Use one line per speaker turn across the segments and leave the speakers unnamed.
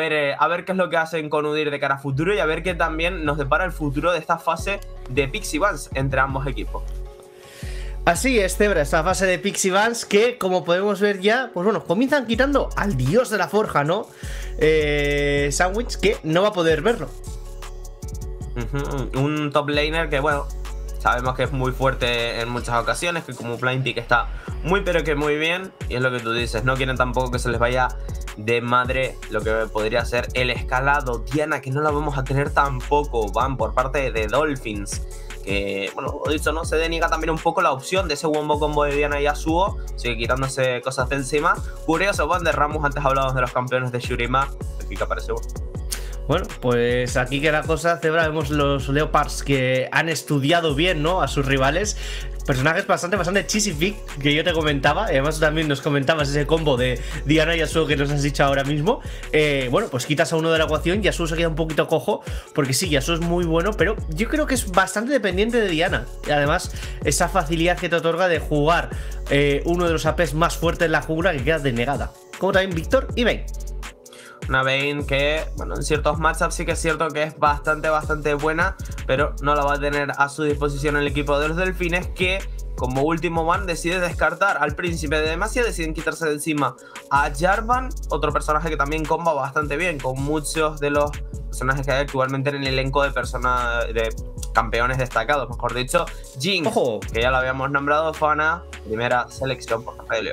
Eh, a ver, qué es lo que hacen con Udir de cara a futuro y a ver qué también nos depara el futuro de esta fase de Pixie Vans entre ambos equipos.
Así es, Zebra, esta fase de Pixie Vans que, como podemos ver ya, pues bueno, comienzan quitando al dios de la forja, ¿no? Eh, Sandwich, que no va a poder verlo.
Un top laner que, bueno, Sabemos que es muy fuerte en muchas ocasiones, que como blind pick está muy pero que muy bien. Y es lo que tú dices, no quieren tampoco que se les vaya de madre lo que podría ser el escalado. Diana, que no la vamos a tener tampoco, van por parte de Dolphins. Que, bueno, dicho, ¿no? Se deniega también un poco la opción de ese wombo combo de Diana y Asuo. Sigue quitándose cosas de encima. Curioso, Van de Ramos, antes hablábamos de los campeones de Shurima.
Aquí que aparece
bueno, pues aquí queda cosa, Zebra, vemos los Leopards que han estudiado bien, ¿no? A sus rivales. Personajes bastante, bastante chisific que yo te comentaba. Además, también nos comentabas ese combo de Diana y Yasuo que nos has dicho ahora mismo. Eh, bueno, pues quitas a uno de la ecuación. Yasuo se queda un poquito cojo. Porque sí, Yasuo es muy bueno, pero yo creo que es bastante dependiente de Diana. Y además, esa facilidad que te otorga de jugar eh, uno de los APs más fuertes en la jungla que quedas denegada. Como también Víctor y Ben.
Una Vayne que, bueno, en ciertos matchups sí que es cierto que es bastante, bastante buena, pero no la va a tener a su disposición el equipo de los Delfines que como último van decide descartar al príncipe de Demacia, deciden quitarse de encima a Jarvan, otro personaje que también comba bastante bien con muchos de los personajes que hay actualmente en el elenco de personas de campeones destacados, mejor dicho, Ojo. que ya lo habíamos nombrado, Fana, primera selección por Rafael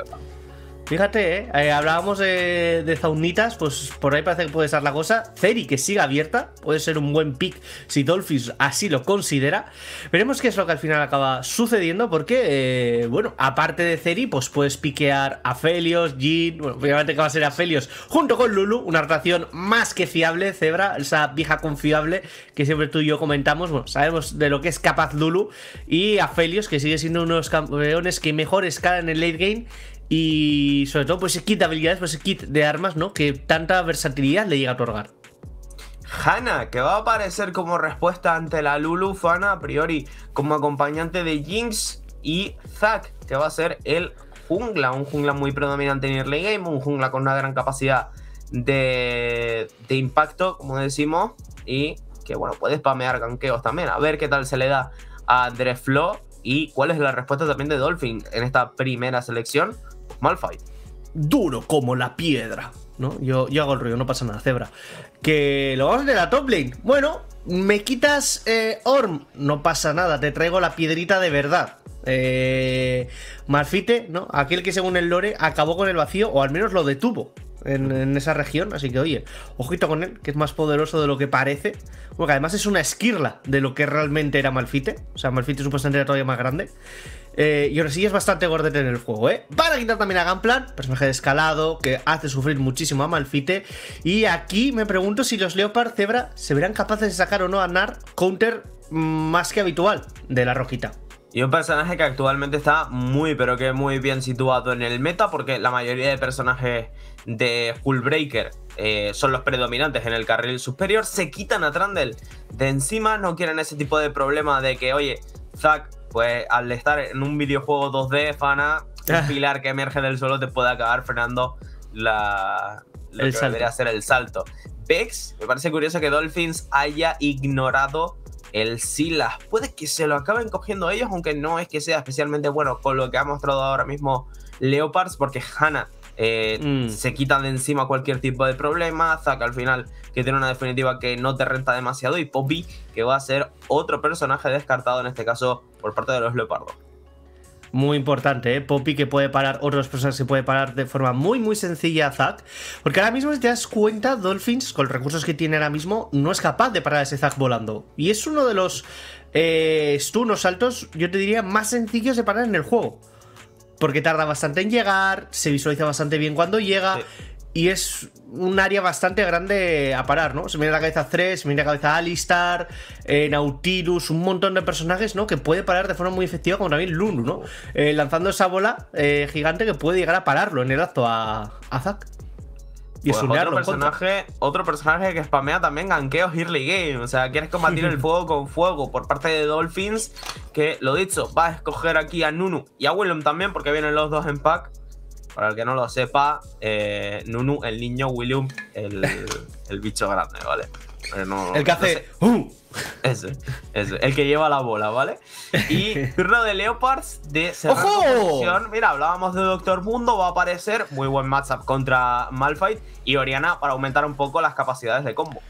Fíjate, eh, eh, hablábamos de, zaunitas, pues por ahí parece que puede estar la cosa. Ceri, que siga abierta, puede ser un buen pick si Dolphins así lo considera. Veremos qué es lo que al final acaba sucediendo, porque, eh, bueno, aparte de Ceri, pues puedes piquear a Felios, Jean bueno, obviamente que va a ser a Felios, junto con Lulu, una rotación más que fiable, Zebra, esa vieja confiable que siempre tú y yo comentamos. Bueno, sabemos de lo que es capaz Lulu y a Felios, que sigue siendo uno de los campeones que mejor escala en el late game y sobre todo, pues kit de habilidades, pues kit de armas, ¿no? Que tanta versatilidad le llega a otorgar.
Hanna, que va a aparecer como respuesta ante la Lulu Fana a priori, como acompañante de Jinx y Zack, que va a ser el jungla, un jungla muy predominante en early game, un jungla con una gran capacidad de, impacto, como decimos, y que bueno, puede spamear ganqueos también, a ver qué tal se le da a Dreflo y cuál es la respuesta también de Dolphin en esta primera
selección. Malphite. Duro como la piedra. ¿No? Yo, yo hago el ruido, no pasa nada, cebra. Que lo vamos de la top lane. Bueno, me quitas eh, Orm. No pasa nada, te traigo la piedrita de verdad. Eh, Malfite, ¿no? Aquel que según el lore acabó con el vacío, o al menos lo detuvo. En, esa región, así que oye, ojito con él, que es más poderoso de lo que parece. Porque además es una esquirla de lo que realmente era Malfite. O sea, Malfite supuestamente era todavía más grande. Eh, y y sí es bastante gordete en el juego, ¿eh? Van a quitar también a Gamplan personaje de escalado que hace sufrir muchísimo a Malfite. Y aquí me pregunto si los Leopard Zebra se verán capaces de sacar o no a Nar counter mm, más que habitual de la rojita.
Y un personaje que actualmente está muy, pero que muy bien situado en el meta, porque la mayoría de personajes de Hullbreaker eh, son los predominantes en el carril superior. Se quitan a Trundle de encima, no quieren ese tipo de problema de que, oye, Zack pues al estar en un videojuego 2D, Fana, un ah. pilar que emerge del suelo te puede acabar frenando la, el salto. el salto. Bex, me parece curioso que Dolphins haya ignorado el Silas. Puede que se lo acaben cogiendo ellos, aunque no es que sea especialmente bueno con lo que ha mostrado ahora mismo Leopards, porque Hannah eh, mm. se quita de encima cualquier tipo de problema, Zack al final que tiene una definitiva que no te renta demasiado y Poppy que va a ser otro personaje descartado en este caso por parte de los leopardos.
Muy importante, ¿eh? Poppy que puede parar, otros personajes se puede parar de forma muy, muy sencilla Zack. Porque ahora mismo, si te das cuenta, Dolphins, con los recursos que tiene ahora mismo, no es capaz de parar a ese Zack volando. Y es uno de los eh, stunos altos, yo te diría, más sencillos de parar en el juego porque tarda bastante en llegar, se visualiza bastante bien cuando llega. Y es un área bastante grande a parar, ¿no? Se mira la cabeza 3, se mira a la cabeza Alistar, eh, Nautilus, un montón de personajes, ¿no? Que puede parar de forma muy efectiva, como también Lulu, ¿no? Eh, lanzando esa bola eh, gigante que puede llegar a pararlo en el acto a, a
y pues, un otro personaje,
otro personaje que spamea también ganqueos early game. O sea, quieres combatir el fuego con fuego por parte de Dolphins. Que lo dicho, va a escoger aquí a Nunu y a Willem también, porque vienen los dos en pack. Para el que no lo sepa, eh, Nunu, el niño, William, el, el bicho grande, ¿vale? Eh, el que hace. ¡Uh! Ese, el que lleva la bola, ¿vale? Y turno de Leopards de ¡Ojo! Mira, hablábamos de Doctor Mundo, va a aparecer muy buen matchup contra Malphite y Oriana para aumentar un poco
las capacidades de combo.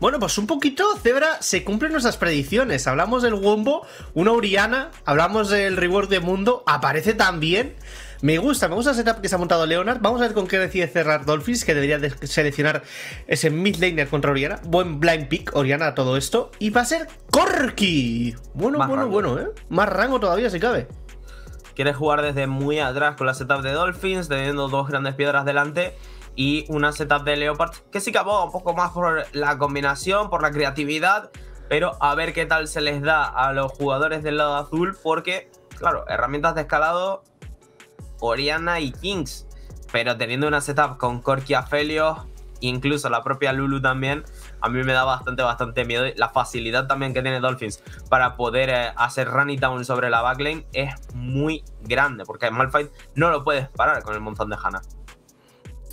Bueno, pues un poquito, Zebra, se cumplen nuestras predicciones. Hablamos del Wombo, una Oriana, hablamos del reward de Mundo, aparece también. Me gusta, me gusta el setup que se ha montado Leonard. Vamos a ver con qué decide cerrar Dolphins, que debería seleccionar ese mid contra Oriana. Buen blind pick, Oriana, a todo esto. Y va a ser Corky. Bueno, bueno, bueno, ¿eh? Más rango todavía si cabe.
Quiere jugar desde muy atrás con la setup de Dolphins, teniendo dos grandes piedras delante y una setup de Leopard que sí que un poco más por la combinación, por la creatividad, pero a ver qué tal se les da a los jugadores del lado azul porque, claro, herramientas de escalado Oriana y Kings. Pero teniendo una setup con Corki Aphelios, incluso la propia Lulu también, a mí me da bastante, bastante miedo. La facilidad también que tiene Dolphins para poder eh, hacer run y down sobre la backlane es muy grande, porque Malphite no lo puedes parar con el montón de Hannah.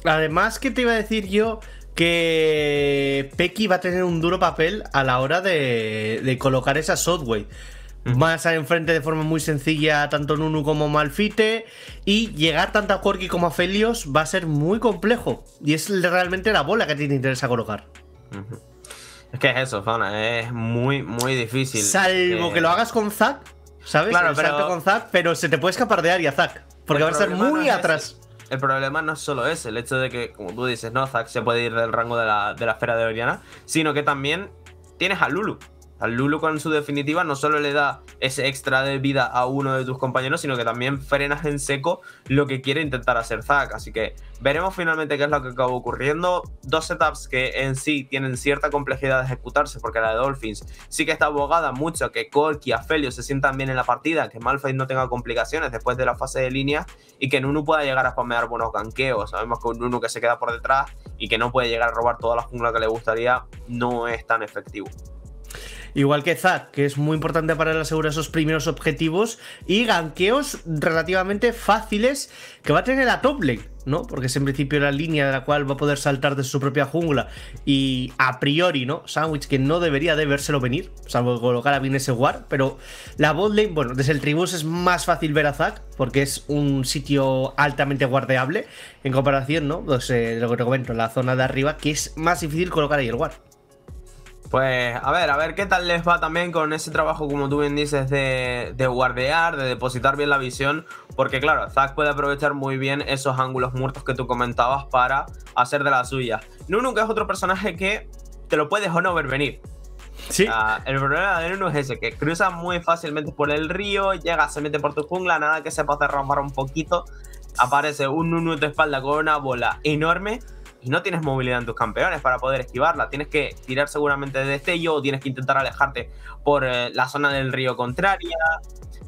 Además, que te iba a decir yo que Pecky va a tener un duro papel a la hora de, colocar esa Southway. Vas a enfrente de forma muy sencilla tanto Nunu como Malfite. Y llegar tanto a Corki como a Felios va a ser muy complejo. Y es realmente la bola que te interesa colocar.
Es que es eso, Fana. Es muy, muy difícil. Salvo que, lo
hagas con Zack, ¿sabes? Claro, pero... con pero se te puede escapar de área Zack. Porque va a ser muy atrás.
El problema no solo es el hecho de que, como tú dices, no, Zack se puede ir del rango de la, de la esfera de Oriana, sino que también tienes a Lulu. Al Lulu con su definitiva no solo le da ese extra de vida a uno de tus compañeros, sino que también frenas en seco lo que quiere intentar hacer Zack. Así que veremos finalmente qué es lo que acaba ocurriendo. Dos setups que en sí tienen cierta complejidad de ejecutarse, porque la de Dolphins sí que está abogada mucho a que Cork y Afelio se sientan bien en la partida, que Malphite no tenga complicaciones después de la fase de línea y que Nunu pueda llegar a spamear buenos ganqueos. Sabemos que un Nunu que se queda por detrás y que no puede llegar a robar toda la jungla que le gustaría no es tan efectivo.
Igual que Zack, que es muy importante para él asegurar esos primeros objetivos y ganqueos relativamente fáciles que va a tener la top lane, ¿no? Porque es en principio la línea de la cual va a poder saltar de su propia jungla y a priori, ¿no? Sandwich que no debería de vérselo venir, salvo que colocara bien ese ward, pero la bot lane, bueno, desde el tribus es más fácil ver a Zack porque es un sitio altamente guardeable en comparación, ¿no? Pues eh, lo que te comento, la zona de arriba que es más difícil colocar ahí el ward.
Pues a ver, a ver qué tal les va también con ese trabajo, como tú bien dices, de, de guardear, de depositar bien la visión, porque claro, Zack puede aprovechar muy bien esos ángulos muertos que tú comentabas para hacer de la suya. Nunu, que es otro personaje que te lo puedes o no ver venir. Sí. Ah, el problema de Nunu es ese, que cruza muy fácilmente por el río, llega, se mete por tu jungla, nada que sepa derramar un poquito, aparece un Nunu de espalda con una bola enorme y no tienes movilidad en tus campeones para poder esquivarla. Tienes que tirar seguramente de destello o tienes que intentar alejarte por eh, la zona del río contraria.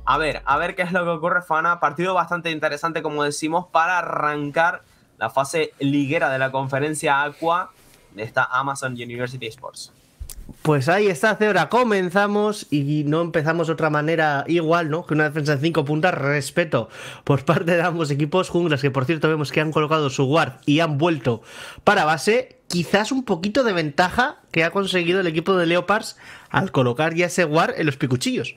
A ver, a ver qué es lo que ocurre, Fana. Partido bastante interesante, como decimos, para arrancar la fase liguera de la conferencia Aqua de esta Amazon University Sports.
Pues ahí está, Cebra. Comenzamos y no empezamos de otra manera igual, ¿no? Que una defensa de cinco puntas. Respeto por parte de ambos equipos. Junglas, que por cierto vemos que han colocado su guard y han vuelto para base. Quizás un poquito de ventaja que ha conseguido el equipo de Leopards al colocar ya ese guard en los picuchillos.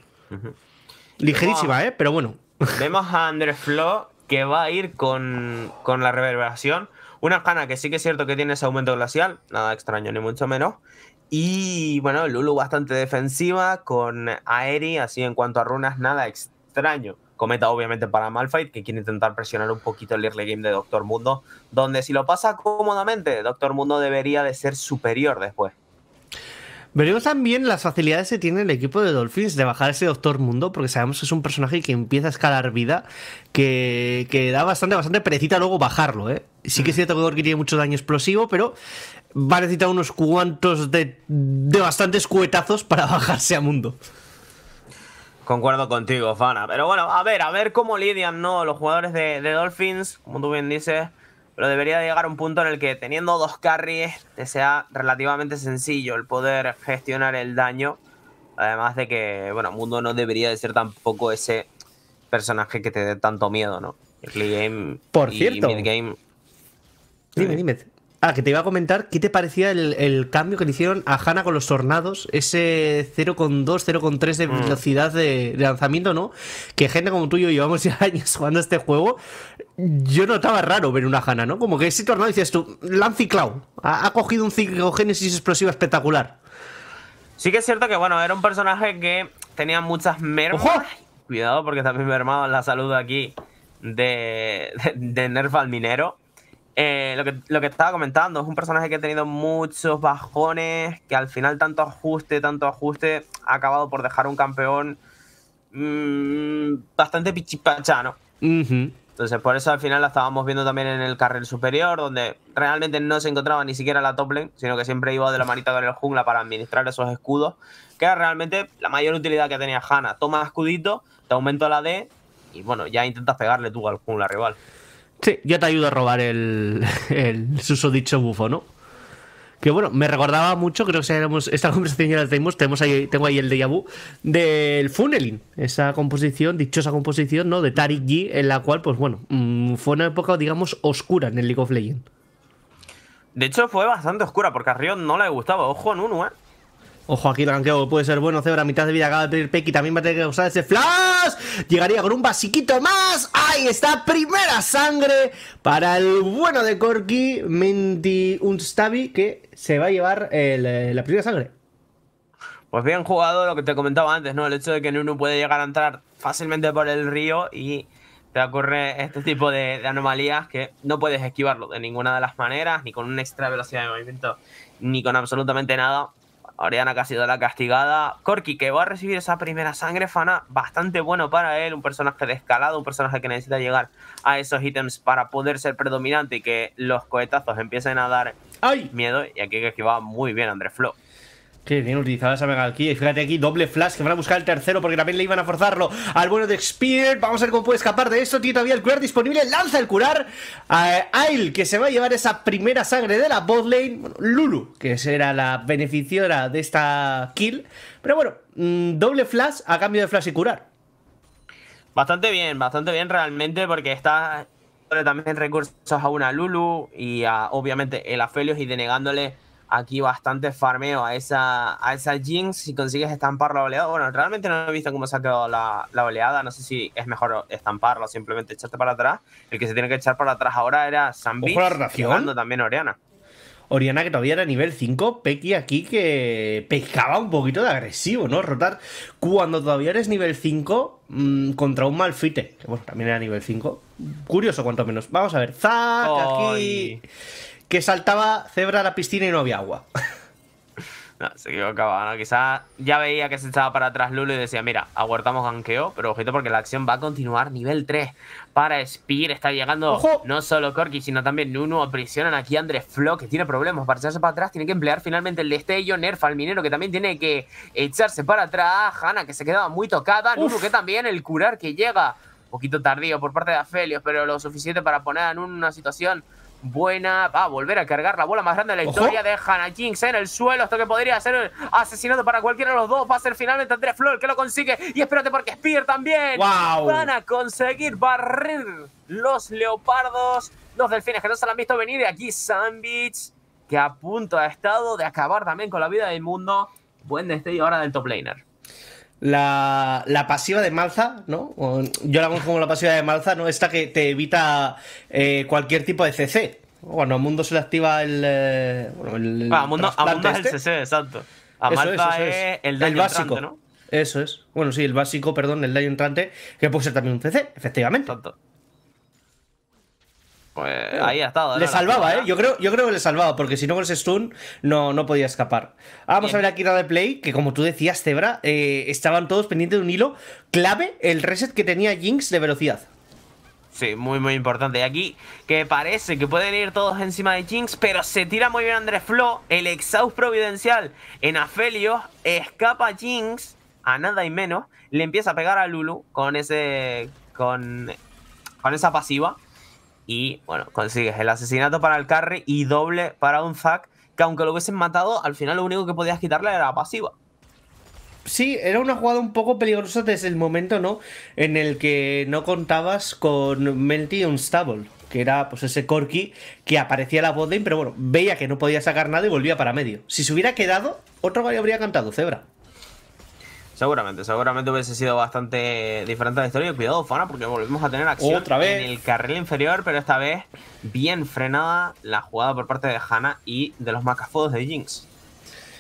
Ligerísima, ¿eh? Pero bueno.
Vemos a Andrés Flo que va a ir con, con la reverberación. Una arcana que sí que es cierto que tiene ese aumento glacial, nada extraño ni mucho menos. Y bueno, Lulu bastante defensiva con Aeri, así en cuanto a runas, nada extraño. Cometa obviamente para malfight que quiere intentar presionar un poquito el early game de Doctor Mundo, donde si lo pasa cómodamente, Doctor Mundo debería de ser superior después.
Veremos también las facilidades que tiene el equipo de Dolphins de bajar ese Doctor Mundo, porque sabemos que es un personaje que empieza a escalar vida, que, que da bastante, bastante perecita luego bajarlo, ¿eh? Sí que es mm. cierto que tiene mucho daño explosivo, pero va a necesitar unos cuantos de, bastantes cuetazos para bajarse a mundo.
Concuerdo contigo, Fana. Pero bueno, a ver, a ver cómo lidian ¿no? los jugadores de, Dolphins, como tú bien dices. Pero debería llegar a un punto en el que teniendo dos carries te sea relativamente sencillo el poder gestionar el daño. Además de que, bueno, Mundo no debería de ser tampoco ese personaje que te dé tanto miedo, ¿no? game Por cierto.
Dime, dime. Ah, que te iba a comentar, ¿qué te parecía el, cambio que le hicieron a Hanna con los tornados? Ese 0,2, 0,3 de mm. velocidad de, lanzamiento, ¿no? Que gente como tú y yo llevamos ya años jugando este juego. Yo notaba raro ver una Hanna, ¿no? Como que ese tornado dices tú, la han Ha, cogido un ciclogénesis explosiva espectacular. Sí que es cierto que, bueno, era un personaje que
tenía muchas mermas. ¡Ojo! Cuidado porque también me armaban la salud aquí de, de, de al minero. Eh, lo, que, estaba comentando, es un personaje que ha tenido muchos bajones, que al final tanto ajuste, tanto ajuste, ha acabado por dejar un campeón mm, bastante pichipachano.
Entonces,
por eso al final la estábamos viendo también en el carril superior, donde realmente no se encontraba ni siquiera la top sino que siempre iba de la manita con el jungla para administrar esos escudos, que era realmente la mayor utilidad que tenía Hanna. Toma escudito, te aumento la D y bueno, ya intentas pegarle tú al jungla rival.
Sí, yo te ayudo a robar el, el susodicho bufo, ¿no? Que bueno, me recordaba mucho, creo que éramos, esta conversación ya la tenemos, ahí, tengo ahí el de vu, del funneling, esa composición, dichosa composición, ¿no? De Tariq G, en la cual, pues bueno, mm, fue una época, digamos, oscura en el League of Legends.
De hecho, fue bastante oscura, porque a Rion no le gustaba. Ojo en uno, ¿eh?
Ojo aquí el puede ser bueno. Cebra. mitad de vida acaba de pedir Pecky. También va a tener que usar ese flash. Llegaría con un basiquito más. Ahí está, primera sangre para el bueno de Corky, Menti Unstabi, que se va a llevar eh, la primera sangre.
Pues bien jugado lo que te comentaba antes, ¿no? El hecho de que Nunu puede llegar a entrar fácilmente por el río y te ocurre este tipo de, de, anomalías que no puedes esquivarlo de ninguna de las maneras, ni con una extra velocidad de movimiento, ni con absolutamente nada. Oriana que ha sido la castigada. Corky que va a recibir esa primera sangre fana, bastante bueno para él, un personaje de escalado, un personaje que necesita llegar a esos ítems para poder ser predominante y que los cohetazos empiecen a dar miedo. Y aquí
que va muy bien Andrés Flo. Qué bien utilizada esa Mega aquí. fíjate aquí, doble flash, que van a buscar el tercero porque también le iban a forzarlo al bueno de Spear. Vamos a ver cómo puede escapar de esto. Tiene todavía el curar disponible. Lanza el curar a Ail, que se va a llevar esa primera sangre de la botlane. Lulu, que será la beneficiora de esta kill. Pero bueno, mm, doble flash a cambio de flash y curar.
Bastante bien, bastante bien realmente porque está también recursos a una Lulu y a, obviamente el Afelios y denegándole aquí bastante farmeo a esa, a esa Jinx si consigues estampar la oleada. Bueno, realmente no he visto cómo se ha quedado la, oleada. No sé si es mejor estamparla o simplemente echarte para atrás. El que se tiene que echar para atrás ahora era Zambi jugando también Oriana.
Oriana que todavía era nivel 5, Pequi aquí que pescaba un poquito de agresivo, ¿no? Rotar cuando todavía eres nivel 5 mm, contra un Malfite, que bueno, también era nivel 5. Curioso cuanto menos. Vamos a ver, Zack aquí que saltaba cebra a la piscina y no había agua.
No, se equivocaba, ¿no? Quizás ya veía que se echaba para atrás Lulu y decía, mira, aguardamos ganqueo, pero ojito porque la acción va a continuar nivel 3 para Spear. Está llegando no solo Corky, sino también Nunu. Aprisionan aquí a Andrés Flo, que tiene problemas para echarse para atrás. Tiene que emplear finalmente el destello. Nerf al minero, que también tiene que echarse para atrás. Hanna, que se quedaba muy tocada. Nunu, que también el curar que llega. Un poquito tardío por parte de Afelios, pero lo suficiente para poner a en una situación buena. Va a volver a cargar la bola más grande de la historia. de Hannah Jinx en el suelo. Esto que podría ser un asesinato para cualquiera de los dos. Va a ser finalmente Andrés Flor que lo consigue. Y espérate porque Spear también. Van a conseguir barrer los leopardos. Los delfines que no se han visto venir. Y aquí Sandwich que a punto ha estado de acabar también con la vida del mundo. Buen destello ahora del top laner
la, la, pasiva de Malza, ¿no? Yo la conozco como la pasiva de Malza, ¿no? Esta que te evita eh, cualquier tipo de CC. Cuando a Mundo se le activa el. Eh, bueno, el a Mundo, es el CC, este.
exacto. A Malza es, el daño básico. Entrante,
Eso es. Bueno, sí, el básico, perdón, el daño entrante, que puede ser también un CC, efectivamente. Exacto. Pues ahí ha estado. Le salvaba, ¿eh? Yo creo, yo creo que le salvaba, porque si no con ese stun no, no podía escapar. Ah, vamos a ver aquí la de Play, que como tú decías, Zebra, eh, estaban todos pendientes de un hilo clave, el reset que tenía Jinx de velocidad.
Sí, muy muy importante. Y aquí que parece que pueden ir todos encima de Jinx, pero se tira muy bien Andrés Flo, el exhaust providencial en Afelio, escapa Jinx, a nada y menos, le empieza a pegar a Lulu con ese con con esa pasiva y bueno, consigues el asesinato para el carry y doble para un Zack, que aunque lo hubiesen matado, al final lo único que podías quitarle era la pasiva.
Sí, era una jugada un poco peligrosa desde el momento, ¿no? En el que no contabas con Melty Unstable, que era pues ese Corky que aparecía la voz pero bueno, veía que no podía sacar nada y volvía para medio. Si se hubiera quedado, otro vario habría cantado, Zebra.
Seguramente, seguramente hubiese sido bastante diferente la historia. Cuidado, Fana, porque volvemos a tener acción en el carril inferior, pero esta vez bien frenada la jugada por parte de Hanna y de los macafodos de
Jinx.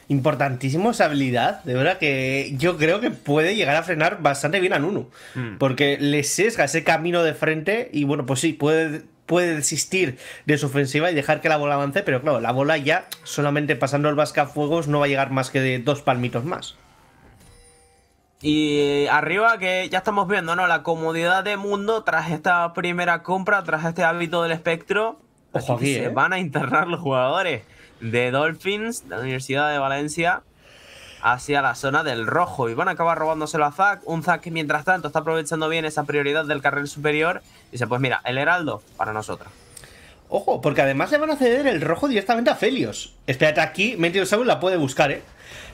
Importantísimo esa habilidad, de verdad que yo creo que puede llegar a frenar bastante bien a Nuno, mm. porque le sesga ese camino de frente y bueno, pues sí, puede puede desistir de su ofensiva y dejar que la bola avance, pero claro, la bola ya solamente pasando el vascafuegos no va a llegar más que de dos palmitos más.
Y arriba que ya estamos viendo, ¿no? La comodidad de mundo tras esta primera compra, tras este hábito del espectro.
Ojo se ¿eh? van
a internar los jugadores de Dolphins, de la Universidad de Valencia, hacia la zona del rojo. Y van a acabar robándoselo a Zack. Un Zack que mientras tanto está aprovechando bien esa prioridad del carril superior. Y Dice, pues mira, el Heraldo
para nosotros. Ojo, porque además le van a ceder el rojo directamente a Felios. Espérate aquí, Meteor la puede buscar, ¿eh?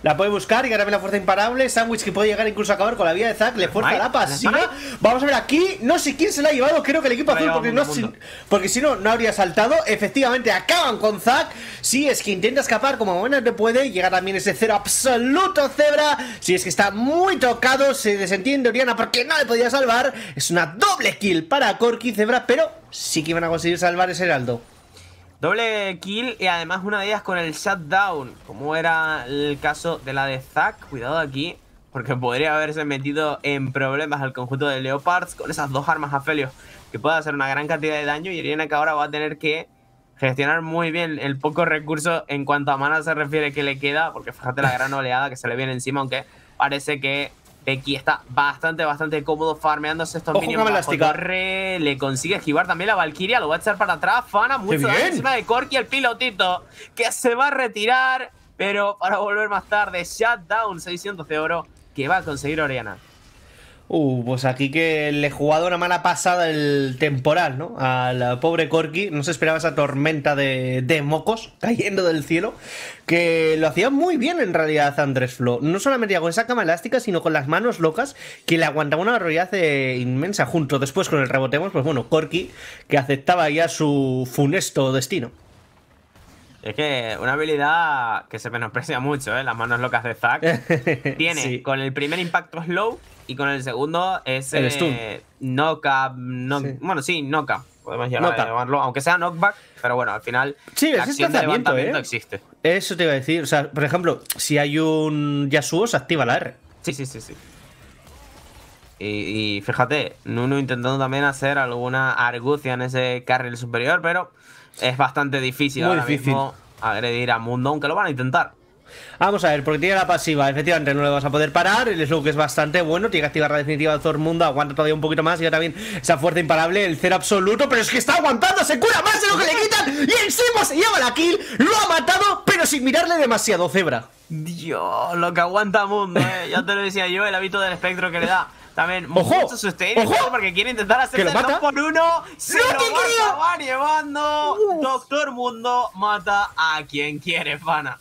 La puede buscar y ganarme la fuerza imparable. Sandwich que puede llegar incluso a acabar con la vida de Zack. Le fuerza la pasiva. Vamos a ver aquí. No sé quién se la ha llevado. Creo que el equipo azul. Porque, no, si, porque si no, no habría saltado. Efectivamente, acaban con Zack. Si es que intenta escapar como buena le puede. Llega también ese cero absoluto Zebra. Si es que está muy tocado. Se desentiende Oriana porque no le podía salvar. Es una doble kill para Corky Zebra. Pero sí que iban a conseguir salvar ese heraldo.
Doble kill y además una de ellas con el shutdown, como era el caso de la de Zack. Cuidado aquí, porque podría haberse metido en problemas al conjunto de Leopards con esas dos armas a Felios, que puede hacer una gran cantidad de daño y Irina que ahora va a tener que gestionar muy bien el poco recurso en cuanto a mana se refiere que le queda, porque fíjate la gran oleada que se le viene encima, aunque parece que Aquí está bastante, bastante cómodo farmeándose estos minions. le consigue esquivar también la Valkyria, lo va a echar para atrás. Fana mucho encima de Corky, el pilotito, que se va a retirar, pero para volver más tarde. Shutdown, 600 de oro, que va a conseguir Oriana.
Uh, pues aquí que le he jugado una mala pasada el temporal, ¿no? la pobre Corky, no se esperaba esa tormenta de, de mocos cayendo del cielo, que lo hacía muy bien en realidad Andrés Flo. No solamente con esa cama elástica, sino con las manos locas, que le aguantaba una barbaridad eh, inmensa junto después con el rebotemos, pues bueno, Corky, que aceptaba ya su funesto destino.
Es que una habilidad que se menosprecia mucho, ¿eh? Las manos locas de
Zack.
Tiene con el primer impacto slow y con el segundo es. El eh, stun. Knock, Bueno, sí, up. Podemos aunque sea knockback, pero bueno, al final. Sí, la acción de ¿eh? levantamiento existe.
Eso te iba a decir. O sea, por ejemplo, si hay un Yasuo, se activa la R. Sí, sí, sí, sí.
Y, y, fíjate, Nuno intentando también hacer alguna argucia en ese carril superior, pero es bastante difícil Muy difícil. agredir a Mundo, aunque lo van a
intentar. Vamos a ver, porque tiene la pasiva, efectivamente no le vas a poder parar, el slow que es bastante bueno, tiene que activar la definitiva de Mundo aguanta todavía un poquito más y ahora también esa fuerza imparable, el cero absoluto, pero es que está aguantando, se cura más de lo que le quitan y encima se lleva la kill, lo ha matado, pero sin mirarle demasiado, Zebra.
Dios, lo que aguanta Mundo, eh. ya te lo decía yo, el hábito del espectro que le da. También porque quiere intentar lo mata, llevando. Doctor Mundo mata a quien quiere, pana.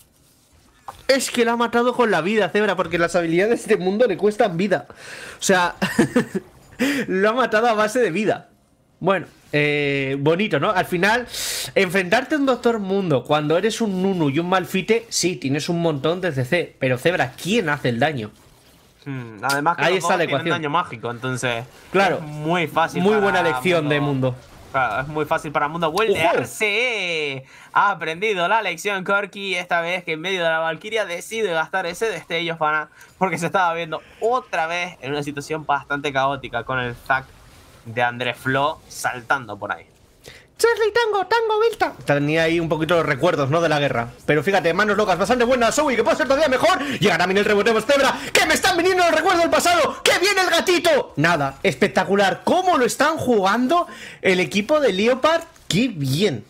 Es que la ha matado con la vida, Zebra, porque las habilidades de este mundo le cuestan vida. O sea, lo ha matado a base de vida. Bueno, eh, bonito, ¿no? Al final, enfrentarte a un Doctor Mundo cuando eres un Nunu y un Malfite, sí, tienes un montón de CC, pero Zebra, ¿quién hace el daño?
Mm, además, que ahí está la daño mágico, entonces. Claro. muy fácil. Muy buena lección de mundo. Claro, es muy fácil para Mundo Vuelve Ha aprendido la lección Corky esta vez que en medio de la Valkyria decide gastar ese destello, fana, porque se estaba viendo otra vez en una situación bastante caótica con el Zack de André Flo saltando por ahí.
Charlie Tango, Tango Vilta. Tenía ahí un poquito los recuerdos, ¿no? De la guerra. Pero fíjate, manos locas, bastante buena Zoe, que puede ser todavía mejor. Llegará a mí el reboteo Zebra. ¡Que me están viniendo los recuerdos del pasado! ¡Que viene el gatito! Nada, espectacular. ¿Cómo lo están jugando el equipo de Leopard? ¡Qué bien!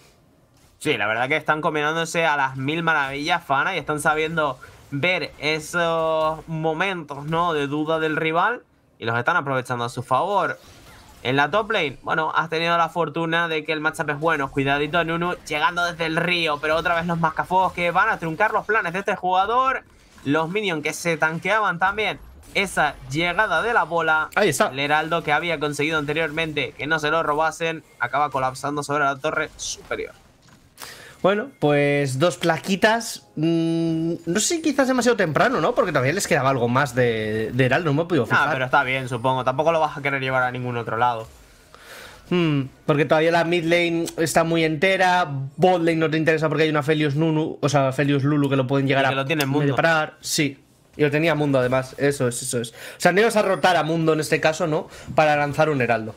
Sí, la verdad que están combinándose a las mil maravillas, Fana, y están sabiendo ver esos momentos, ¿no? De duda del rival y los están aprovechando a su favor. En la top lane, bueno, has tenido la fortuna de que el matchup es bueno. Cuidadito Nunu, llegando desde el río, pero otra vez los mascafuegos que van a truncar los planes de este jugador. Los minions que se tanqueaban también. Esa llegada de la bola. Ahí El heraldo que había conseguido anteriormente que no se lo robasen, acaba colapsando sobre la torre superior.
Bueno, pues dos plaquitas. Mm, no sé, quizás demasiado temprano, ¿no? Porque todavía les quedaba algo más de, Heraldo, no me he podido ah, fijar. Ah, pero
está bien, supongo. Tampoco lo vas a
querer llevar a ningún otro lado. Hmm, porque todavía la mid lane está muy entera. botlane no te interesa porque hay una Felius Nunu, o sea, Felius Lulu que lo pueden llegar a lo mundo. parar. Sí. Y lo tenía Mundo además. Eso es, eso es. O sea, no ibas a rotar a Mundo en este caso, ¿no? Para lanzar un Heraldo.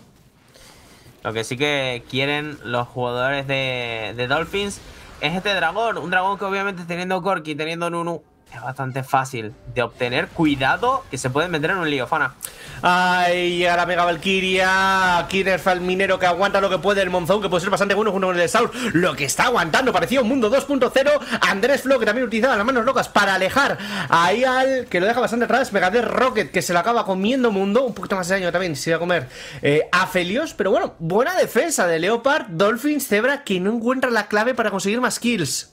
Lo que sí que quieren los jugadores de, Dolphins es este dragón. Un dragón que obviamente teniendo Corky,
teniendo Nunu, es bastante fácil
de obtener. Cuidado, que se pueden meter en un lío, Fana.
Ay, a la Mega Valkyria. kiner al minero que aguanta lo que puede. El Monzón, que puede ser bastante bueno junto con el Saur. Lo que está aguantando, parecía un mundo 2.0. Andrés Flo, que también utilizaba las manos locas para alejar ahí al que lo deja bastante atrás. Megadeth Rocket, que se lo acaba comiendo mundo. Un poquito más de daño también, se va a comer eh, a Felios. Pero bueno, buena defensa de Leopard, Dolphin Zebra, que no encuentra la clave para conseguir más kills.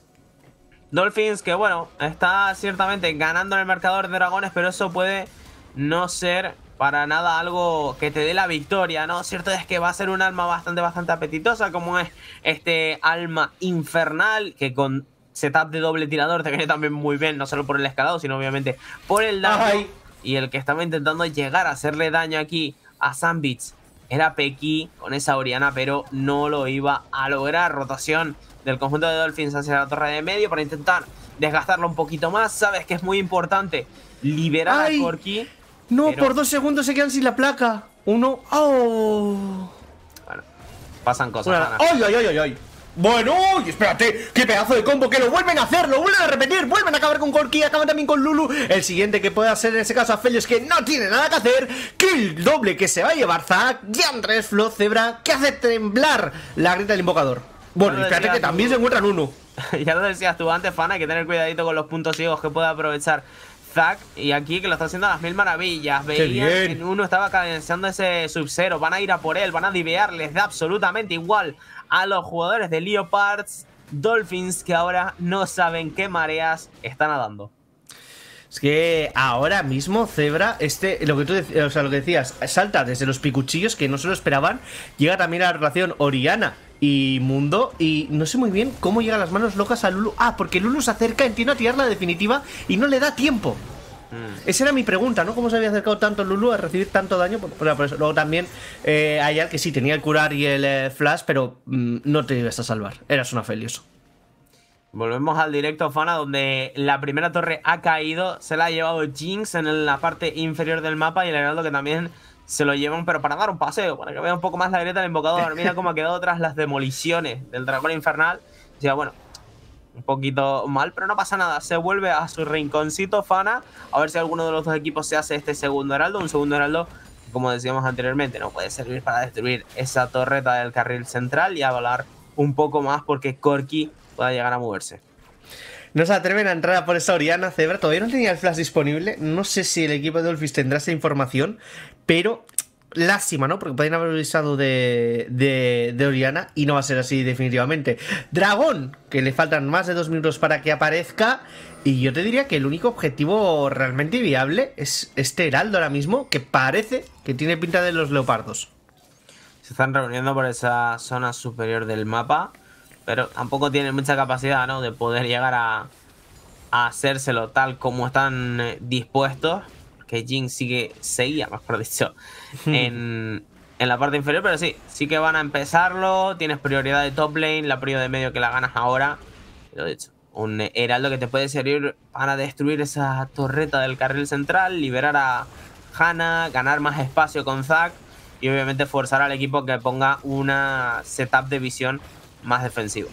Dolphins que bueno, está ciertamente ganando en el marcador de dragones, pero eso puede no ser para nada algo que te dé la victoria, ¿no? Cierto es que va a ser un alma bastante, bastante apetitosa, como es este alma infernal, que con setup de doble tirador te viene también muy bien, no solo por el escalado, sino obviamente por el daño. Y el que estaba intentando llegar a hacerle daño aquí a Zambitz era Pequi con esa Oriana, pero no lo iba a lograr. Rotación del conjunto de Dolphins hacia la torre de medio para intentar desgastarlo un poquito más. Sabes que es muy importante liberar a Corky.
No, por dos segundos se quedan sin la placa. Uno. ¡Oh!
Bueno, pasan cosas. Bueno,
¡Ay, ay, ay, ay! Bueno, espérate, qué pedazo de combo que lo vuelven a hacer, lo vuelven a repetir, vuelven a acabar con Corki, acaban también con Lulu. El siguiente que puede hacer en ese caso a es que no tiene nada que hacer, kill doble que se va a llevar Zack, Andrés, Flo, Zebra, que hace temblar la grita del invocador. Bueno, fíjate que también se encuentran uno.
ya lo decías tú antes, Fana, hay que tener cuidadito con los puntos ciegos que puede aprovechar Zack. Y aquí que lo está haciendo a las mil maravillas. Veía que uno estaba cadenciando ese sub cero. Van a ir a por él, van a divear. Les da absolutamente igual a los jugadores de Leopards, Dolphins, que ahora no saben qué mareas están nadando.
Es que ahora mismo Zebra, este, lo que tú o sea, lo que decías, salta desde los picuchillos que no se lo esperaban, llega también a la relación Oriana y Mundo y no sé muy bien cómo llegan las manos locas a Lulu. Ah, porque Lulu se acerca, entiendo, a tirar la definitiva y no le da tiempo. Mm. Esa era mi pregunta, ¿no? ¿Cómo se había acercado tanto Lulu a recibir tanto daño? Pues, luego también eh, hay al que sí, tenía el curar y el eh, flash, pero mm, no te ibas a salvar. Eras una felioso.
Volvemos al directo, Fana, donde la primera torre ha caído. Se la ha llevado Jinx en la parte inferior del mapa y el Heraldo que también se lo llevan, pero para dar un paseo, para que vea un poco más la grieta del invocador. Mira cómo ha quedado tras las demoliciones del dragón infernal. sea bueno, un poquito mal, pero no pasa nada. Se vuelve a su rinconcito, Fana, a ver si alguno de los dos equipos se hace este segundo heraldo. Un segundo heraldo como decíamos anteriormente, no puede servir para destruir esa torreta del carril central y avalar un poco más porque corky pueda llegar a moverse.
No se atreven a entrar por esa Oriana cebra Todavía no tenía el flash disponible. No sé si el equipo de Dolphins tendrá esa información. Pero lástima, ¿no? Porque pueden haber avisado de, de, de, Oriana y no va a ser así definitivamente. Dragón, que le faltan más de dos minutos para que aparezca. Y yo te diría que el único objetivo realmente viable es este heraldo ahora mismo, que parece que tiene pinta de los leopardos. Se están reuniendo por esa zona superior
del mapa. Pero tampoco tienen mucha capacidad, ¿no? De poder llegar a, hacérselo tal como están eh, dispuestos. Que Jin sigue, seguía, mejor dicho, en, la parte inferior, pero sí, sí que van a empezarlo. Tienes prioridad de top lane, la prioridad de medio que la ganas ahora. Lo dicho, un heraldo que te puede servir para destruir esa torreta del carril central, liberar a Hannah, ganar más espacio con Zack y obviamente forzar al equipo que ponga una setup de visión
más defensivo.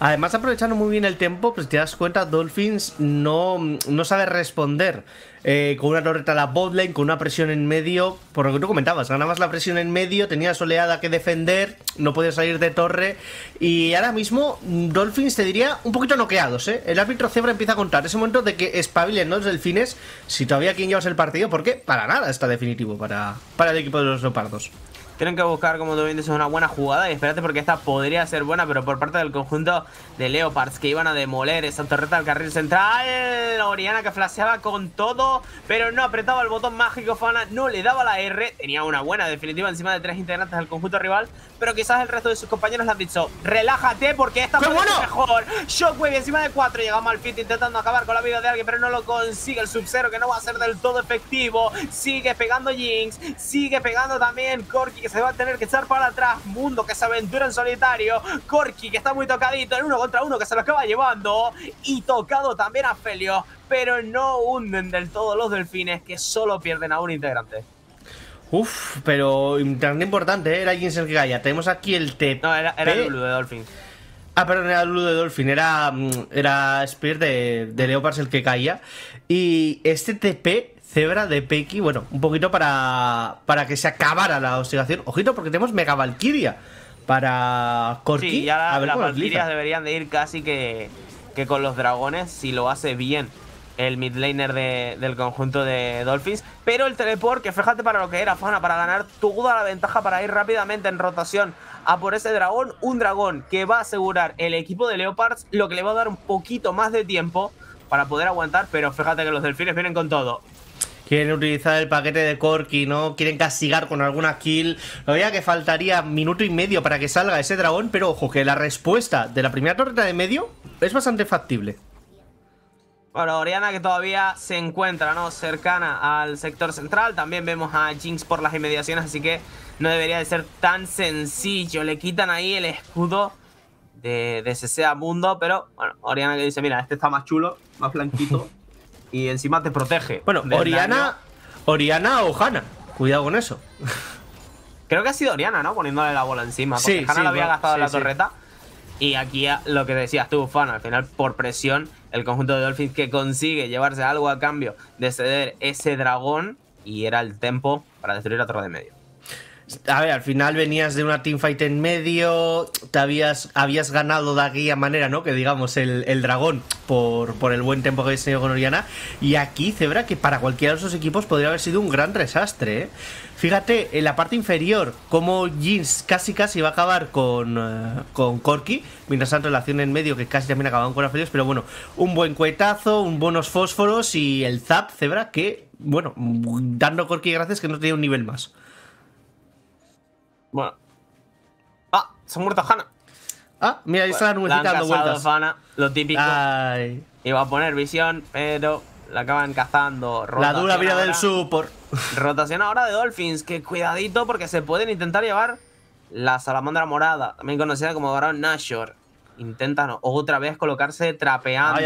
Además, aprovechando muy bien el tiempo, pues te das cuenta, Dolphins no, no sabe responder eh, con una torreta a la botlane, con una presión en medio. Por lo que tú comentabas, ganabas la presión en medio, tenías oleada que defender, no podías salir de torre. Y ahora mismo, Dolphins te diría un poquito noqueados, ¿eh? El árbitro cebra empieza a contar ese momento de que espabilen ¿no? los delfines si todavía quien llevas el partido, porque para nada está definitivo para, para el equipo de los leopardos.
Tienen que buscar, como tú bien dices, una buena jugada. Y espérate porque esta podría ser buena, pero por parte del conjunto de Leopards, que iban a demoler esa torreta al carril central. Oriana que flasheaba con todo, pero no apretaba el botón mágico Fana, no le daba la R. Tenía una buena definitiva encima de tres integrantes del conjunto rival, pero quizás el resto de sus compañeros le han dicho, relájate porque esta fue bueno! mejor. Shockwave encima de cuatro, Llegamos al fit intentando acabar con la vida de alguien, pero no lo consigue el Sub-Zero, que no va a ser del todo efectivo. Sigue pegando Jinx, sigue pegando también Corky, se va a tener que echar para atrás. Mundo que se aventura en solitario. Corki que está muy tocadito en uno contra uno que se lo acaba llevando. Y tocado también a Felio. Pero no hunden del todo los delfines que solo pierden a un integrante.
Uf, pero tan importante ¿eh? el que caía Tenemos aquí el T. No, era, era Lulu de Dolphin. Ah, perdón, era Lulu de Dolphin, era, mm, era Spear de, de Leopards el que caía. Y este TP Cebra, de Peki, bueno, un poquito para, para que se acabara la hostigación. Ojito, porque tenemos Mega Valkyria para Corki. Sí, ya las Valkyrias
deberían de ir casi que, que con los dragones, si lo hace bien el midlaner del conjunto de Dolphins. Pero el teleport, que fíjate para lo que era, Fana, para ganar toda la ventaja para ir rápidamente en rotación a por ese dragón. Un dragón que va a asegurar el equipo de Leopards, lo que le va a dar un poquito más de tiempo para poder aguantar. Pero fíjate que los delfines vienen con todo
quieren utilizar el paquete de Corky ¿no? Quieren castigar con alguna kill. Lo veía que faltaría minuto y medio para que salga ese dragón, pero ojo, que la respuesta de la primera torreta de medio es bastante factible.
Bueno, Oriana que todavía se encuentra, ¿no? Cercana al sector central. También vemos a Jinx por las inmediaciones, así que no debería de ser tan sencillo. Le quitan ahí el escudo de, de Mundo, pero bueno, Oriana que dice, mira, este está más chulo, más blanquito. y encima te protege. Bueno, Oriana, Oriana o Hanna. Cuidado con eso. Creo que ha sido Oriana, ¿no? Poniéndole la bola encima. Porque Hanna la había gastado en la torreta. Y aquí ah, lo que decías tú, Fan, al final por presión, el conjunto de Dolphins que consigue llevarse algo a cambio de ceder ese dragón y era el tempo para destruir a otro de medio.
A ver, al final venías de una teamfight en medio, te habías, habías ganado de aquella manera, ¿no? Que digamos, el, dragón por, por, el buen tiempo que habéis tenido con Oriana. Y aquí, Zebra, que para cualquiera de esos equipos podría haber sido un gran desastre, ¿eh? Fíjate, en la parte inferior, como Jeans casi casi va a acabar con, eh, Corky, mientras tanto relación en medio que casi también acababan con Aphelios. pero bueno, un buen cuetazo, un buenos fósforos y el Zap, Zebra, que, bueno, dando Corky gracias que no tenía un nivel más. Bueno. ¡Ah! Se ha muerto Hanna. Ah, mira, ahí está la vueltas.
lo típico. Ay. Iba a poner visión, pero la acaban cazando. La dura vida del Super. Rotación ahora de Dolphins, que cuidadito porque se pueden intentar llevar la salamandra morada, también conocida como varón Nashor intentan otra vez colocarse trapeando.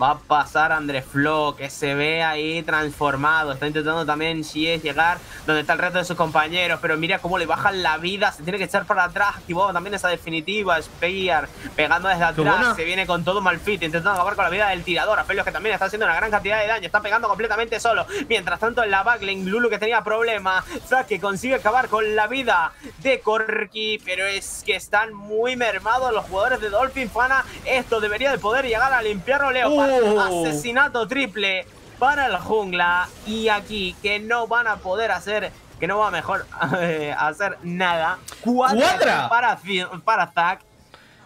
Va a pasar Andrés Flo, que se ve ahí transformado. Está intentando también si es llegar donde está el resto de sus compañeros, pero mira cómo le bajan la vida. Se tiene que echar para atrás. activó también esa definitiva. Spear pegando desde atrás. Se viene con todo Malfit, intentando acabar con la vida del tirador. pelo que también está haciendo una gran cantidad de daño. Está pegando completamente solo. Mientras tanto, en la backlink, Lulu que tenía problemas. que consigue acabar con la vida de Corky, pero es que están muy mermados los jugadores de Dolphin Fana. Esto debería de poder llegar a limpiarlo Leo oh. Asesinato triple para la jungla. Y aquí que no van a poder hacer que no va a mejor hacer nada. Cuadra para, para Zack.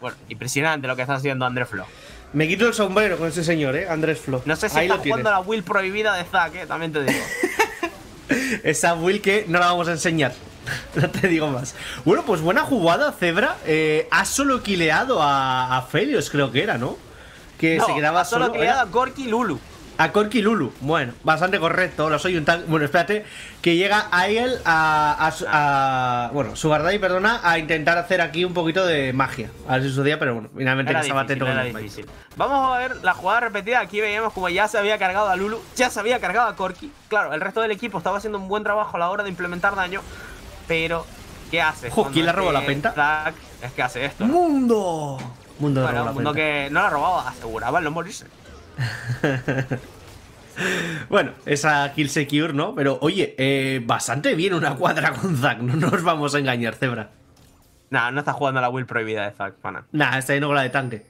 Bueno, impresionante lo que está haciendo Andrés Flo. Me quito el sombrero con ese señor, ¿eh? Andrés Flo. No sé si está jugando la
will prohibida de Zack, ¿eh? también te
digo. Esa will que no la vamos a enseñar no te digo más. Bueno, pues buena jugada, Zebra. Eh, ha solo quileado a, Felios, creo que era, ¿no? Que se quedaba solo. solo quileado a Lulu. A Corky Lulu. Bueno, bastante correcto. lo soy un Bueno, espérate. Que llega Aiel a, a, a, Bueno, su y perdona, a intentar hacer aquí un poquito de magia. A ver si sucedía, pero bueno, finalmente estaba atento con el difícil.
Vamos a ver la jugada repetida. Aquí veíamos como ya se había cargado a Lulu, ya se había cargado a Corky. Claro, el resto del equipo estaba haciendo un buen trabajo a la hora de implementar daño. Pero, ¿qué hace? ¿Quién le robado la este penta? Zack es que hace esto. ¡Mundo!
Mundo bueno, mundo
que no la robado, aseguraba no morirse.
bueno, esa kill secure, ¿no? Pero oye, eh, bastante bien una cuadra con Zack, no nos vamos a engañar, Zebra. Nah, no está jugando a la will prohibida de Zack, pana. Nah, está yendo con la de tanque.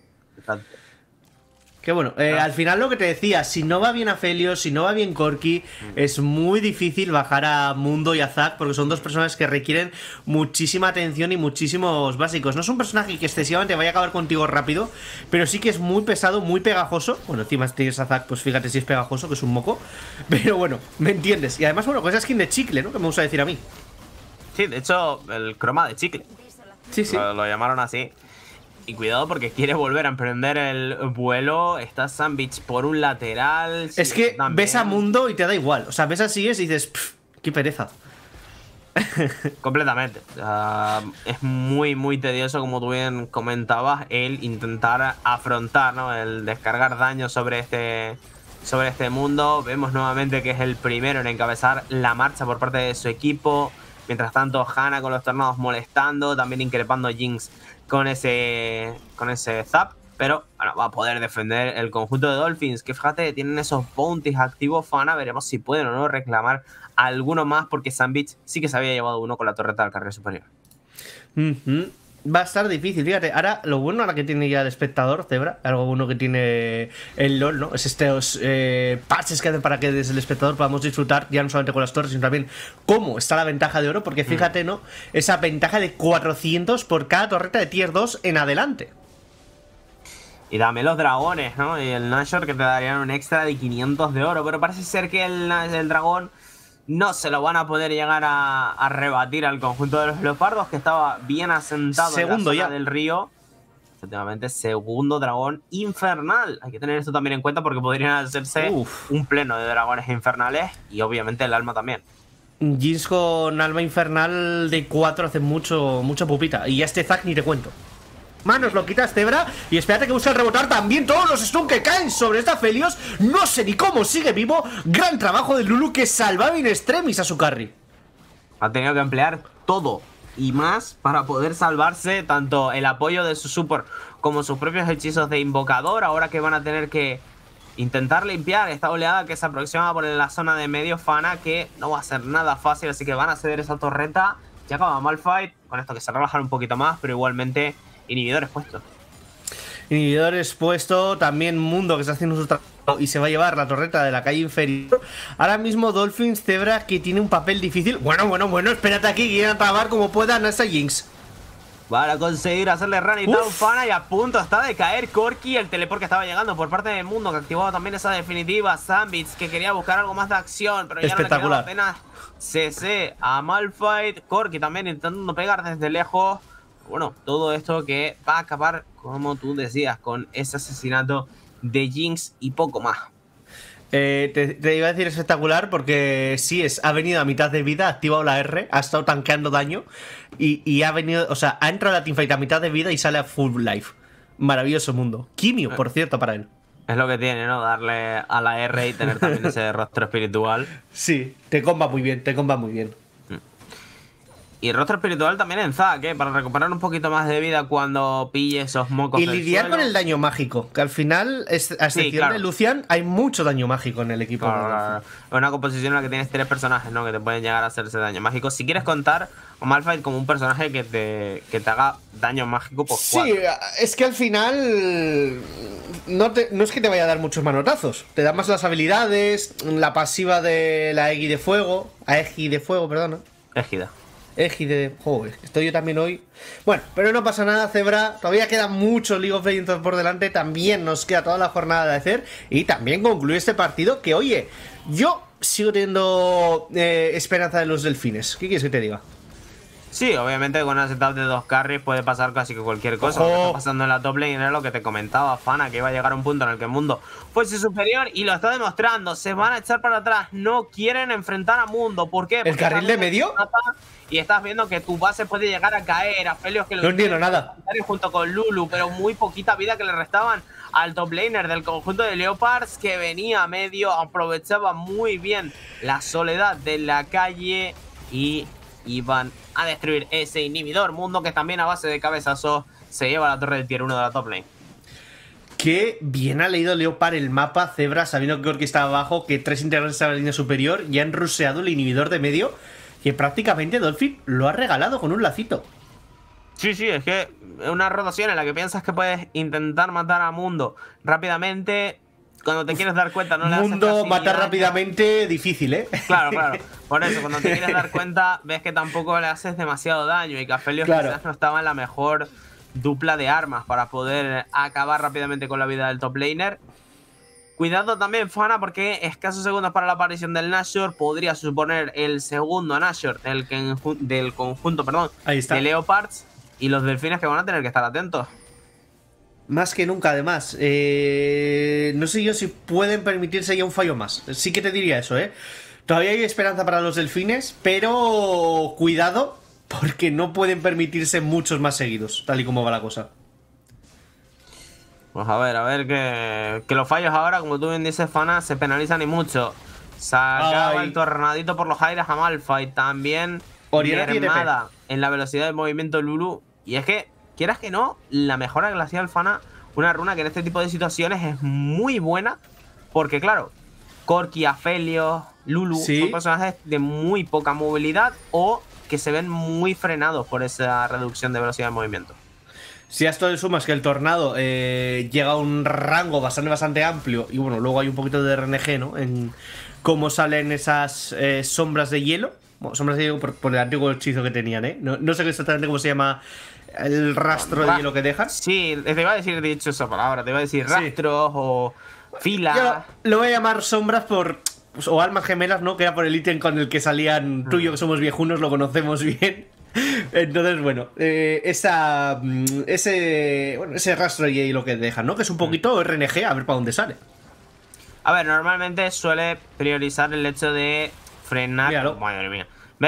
Que bueno, eh, ah. al final lo que te decía, si no va bien Afelio, si no va bien Corky, mm. es muy difícil bajar a Mundo y a Zack porque son dos personas que requieren muchísima atención y muchísimos básicos. No es un personaje que excesivamente vaya a acabar contigo rápido, pero sí que es muy pesado, muy pegajoso. Bueno, encima tienes a Zack, pues fíjate si es pegajoso, que es un moco. Pero bueno, me entiendes. Y además, bueno, con pues esa skin de chicle, ¿no? Que me gusta decir a mí. Sí, de hecho, el croma de chicle. Sí, sí. lo llamaron así.
Y cuidado porque quiere volver a emprender el vuelo. Está Sandwich por un
lateral. Es que ves a Mundo y te da igual. O sea, ves así es y dices, qué pereza.
Completamente. es muy, muy tedioso, como tú bien comentabas, el intentar afrontar, ¿no? El descargar daño sobre este, sobre este mundo. Vemos nuevamente que es el primero en encabezar la marcha por parte de su equipo. Mientras tanto, Hannah con los tornados molestando, también increpando Jinx con ese, con ese zap. Pero bueno, va a poder defender el conjunto de Dolphins, que fíjate, tienen esos bounties activos, Fana. Veremos si pueden o no reclamar alguno más, porque Sandwich sí que se había llevado uno con la torreta del carril superior.
Mm va a estar difícil. Fíjate, ahora lo bueno ahora que tiene ya el espectador, Zebra, algo bueno que tiene el LOL, ¿no? Es estos eh, pases que hacen para que desde el espectador podamos disfrutar ya no solamente con las torres, sino también cómo está la ventaja de oro, porque mm. fíjate, ¿no? Esa ventaja de 400 por cada torreta de tier 2 en adelante.
Y dame los dragones, ¿no? Y el Nashor que te darían un extra de 500 de oro, pero parece ser que el, el dragón no se lo van a poder llegar a, rebatir al conjunto de los leopardos, que estaba bien asentado segundo en la zona del río. Efectivamente, segundo dragón infernal. Hay que tener esto también en cuenta porque podrían hacerse un pleno de dragones infernales y obviamente el alma también.
Jinx con alma infernal de 4 hace mucho, mucha pupita. Y este Zack ni te cuento manos lo quita Estebra Y espérate que busca rebotar también Todos los stun que caen sobre esta Felios No sé ni cómo sigue vivo Gran trabajo de Lulu que salvaba in extremis a su carry Ha tenido que emplear todo
y más para poder salvarse tanto el apoyo de su super como sus propios hechizos de invocador ahora que van a tener que intentar limpiar esta oleada que se aproxima por la zona de medio fana que no va a ser nada fácil así que van a ceder esa torreta ya acaba mal fight con esto que se relajan un poquito más pero igualmente
Inhibidor expuesto Inhibidor expuesto, también Mundo que se haciendo su trabajo y se va a llevar la torreta de la calle inferior. Ahora mismo Dolphins, Zebra, que tiene un papel difícil. Bueno, bueno, bueno, espérate aquí, quieren acabar como puedan a esa Jinx. Para conseguir hacerle run y y a punto está de caer Corky,
el teleport que estaba llegando por parte de mundo, que activaba también esa definitiva. Zambits, que quería buscar algo más de acción, pero ya Espectacular. apenas CC a Malfight. Corky también intentando pegar desde lejos bueno, todo esto que va a acabar, como tú decías, con ese asesinato de Jinx y poco más.
Eh, te, iba a decir espectacular porque sí, es, ha venido a mitad de vida, ha activado la R, ha estado tanqueando daño y, ha venido, o sea, ha entrado a la teamfight a mitad de vida y sale a full life. Maravilloso mundo. Quimio, por cierto, para él.
Es lo que tiene, ¿no? Darle a la R y tener también ese rostro espiritual. Sí, te comba muy bien, te comba muy bien. Y rostro espiritual también en Zack, ¿eh? para recuperar un poquito más de vida cuando pille esos mocos. Y lidiar con el
daño mágico, que al final, a excepción de Lucian, hay mucho daño mágico en el equipo. es
una composición en la que tienes tres personajes, ¿no? Que te pueden llegar a hacerse daño mágico. Si quieres contar a Malphite como un personaje que te, te haga daño mágico, pues Sí,
es que al final. No, te, no es que te vaya a dar muchos manotazos. Te da más las habilidades, la pasiva de la Egi de fuego. A Egi de fuego, perdón. Égida. Égide, joder, estoy yo también hoy. Bueno, pero no pasa nada, Zebra. Todavía queda mucho League of Legends por delante. También nos queda toda la jornada de hacer. Y también concluye este partido que, oye, yo sigo teniendo eh, esperanza de los delfines. ¿Qué quieres que te diga?
Sí, obviamente con una setup de dos carries puede pasar casi que cualquier cosa. Lo que pasando en la top lane lo que te comentaba, Fana, que iba a llegar a un punto en el que el mundo fuese superior y lo está demostrando. Se van a echar para atrás, no quieren enfrentar a Mundo. ¿Por qué? Porque ¿El carril de medio? Y estás viendo que tu base puede llegar a caer. A Felios que lo no entiendo nada. Junto con Lulu, pero muy poquita vida que le restaban al top laner del conjunto de Leopards que venía a medio, aprovechaba muy bien la soledad de la calle y y van a destruir ese inhibidor. Mundo que también a base de cabezazos se
lleva a la torre del tier 1 de la top lane. Qué bien ha leído Leopard el mapa, Zebra, sabiendo que estaba abajo, que tres integrantes en la línea superior y han ruseado el inhibidor de medio, que prácticamente Dolphin lo ha regalado con un lacito. Sí, sí, es que una
rotación en la que piensas que puedes intentar matar a Mundo rápidamente, cuando te quieres dar
cuenta, no le Mundo matar rápidamente, difícil, ¿eh? Claro, claro.
Por eso, cuando te quieres dar cuenta, ves que tampoco le haces demasiado daño y que quizás no estaba en la mejor dupla de armas para poder acabar rápidamente con la vida del top laner. Cuidado también, Fana, porque escasos segundos para la aparición del Nashor podría suponer el segundo Nashor del, del conjunto perdón, de Leopards y los delfines que van a tener que estar atentos.
Más que nunca, además. Eh, no sé yo si pueden permitirse ya un fallo más. Sí que te diría eso, ¿eh? Todavía hay esperanza para los delfines, pero cuidado, porque no pueden permitirse muchos más seguidos, tal y como va la cosa.
Pues a ver, a ver, que, que los fallos ahora, como tú bien dices, Fana, se penalizan y mucho. Sacaba el tornadito por los aires a Malfa y también en la velocidad de movimiento Lulu. Y es que quieras que no, la mejora glacial fana, una runa que en este tipo de situaciones es muy buena, porque claro, Corki, Afelio, Lulu son personajes de muy poca movilidad
o que se ven muy frenados por esa reducción de velocidad de movimiento. Si a esto le sumas que el tornado eh, llega a un rango bastante, bastante amplio, y bueno, luego hay un poquito de RNG, ¿no? En cómo salen esas eh, sombras de hielo. sombras de hielo por, el antiguo hechizo que tenían, ¿eh? No, no sé exactamente cómo se llama el rastro de lo que dejas Sí, te iba a decir, dicho esa palabra, te iba a decir rastro o fila Yo lo voy a llamar sombras por. Pues, o almas gemelas, ¿no? Que era por el ítem con el que salían y yo que mm. somos viejunos, lo conocemos bien. Entonces, bueno, eh, esa, mm, ese, bueno, ese rastro y lo que dejan, ¿no? Que es un mm. poquito RNG, a ver para dónde sale.
A ver, normalmente suele priorizar el hecho de frenar.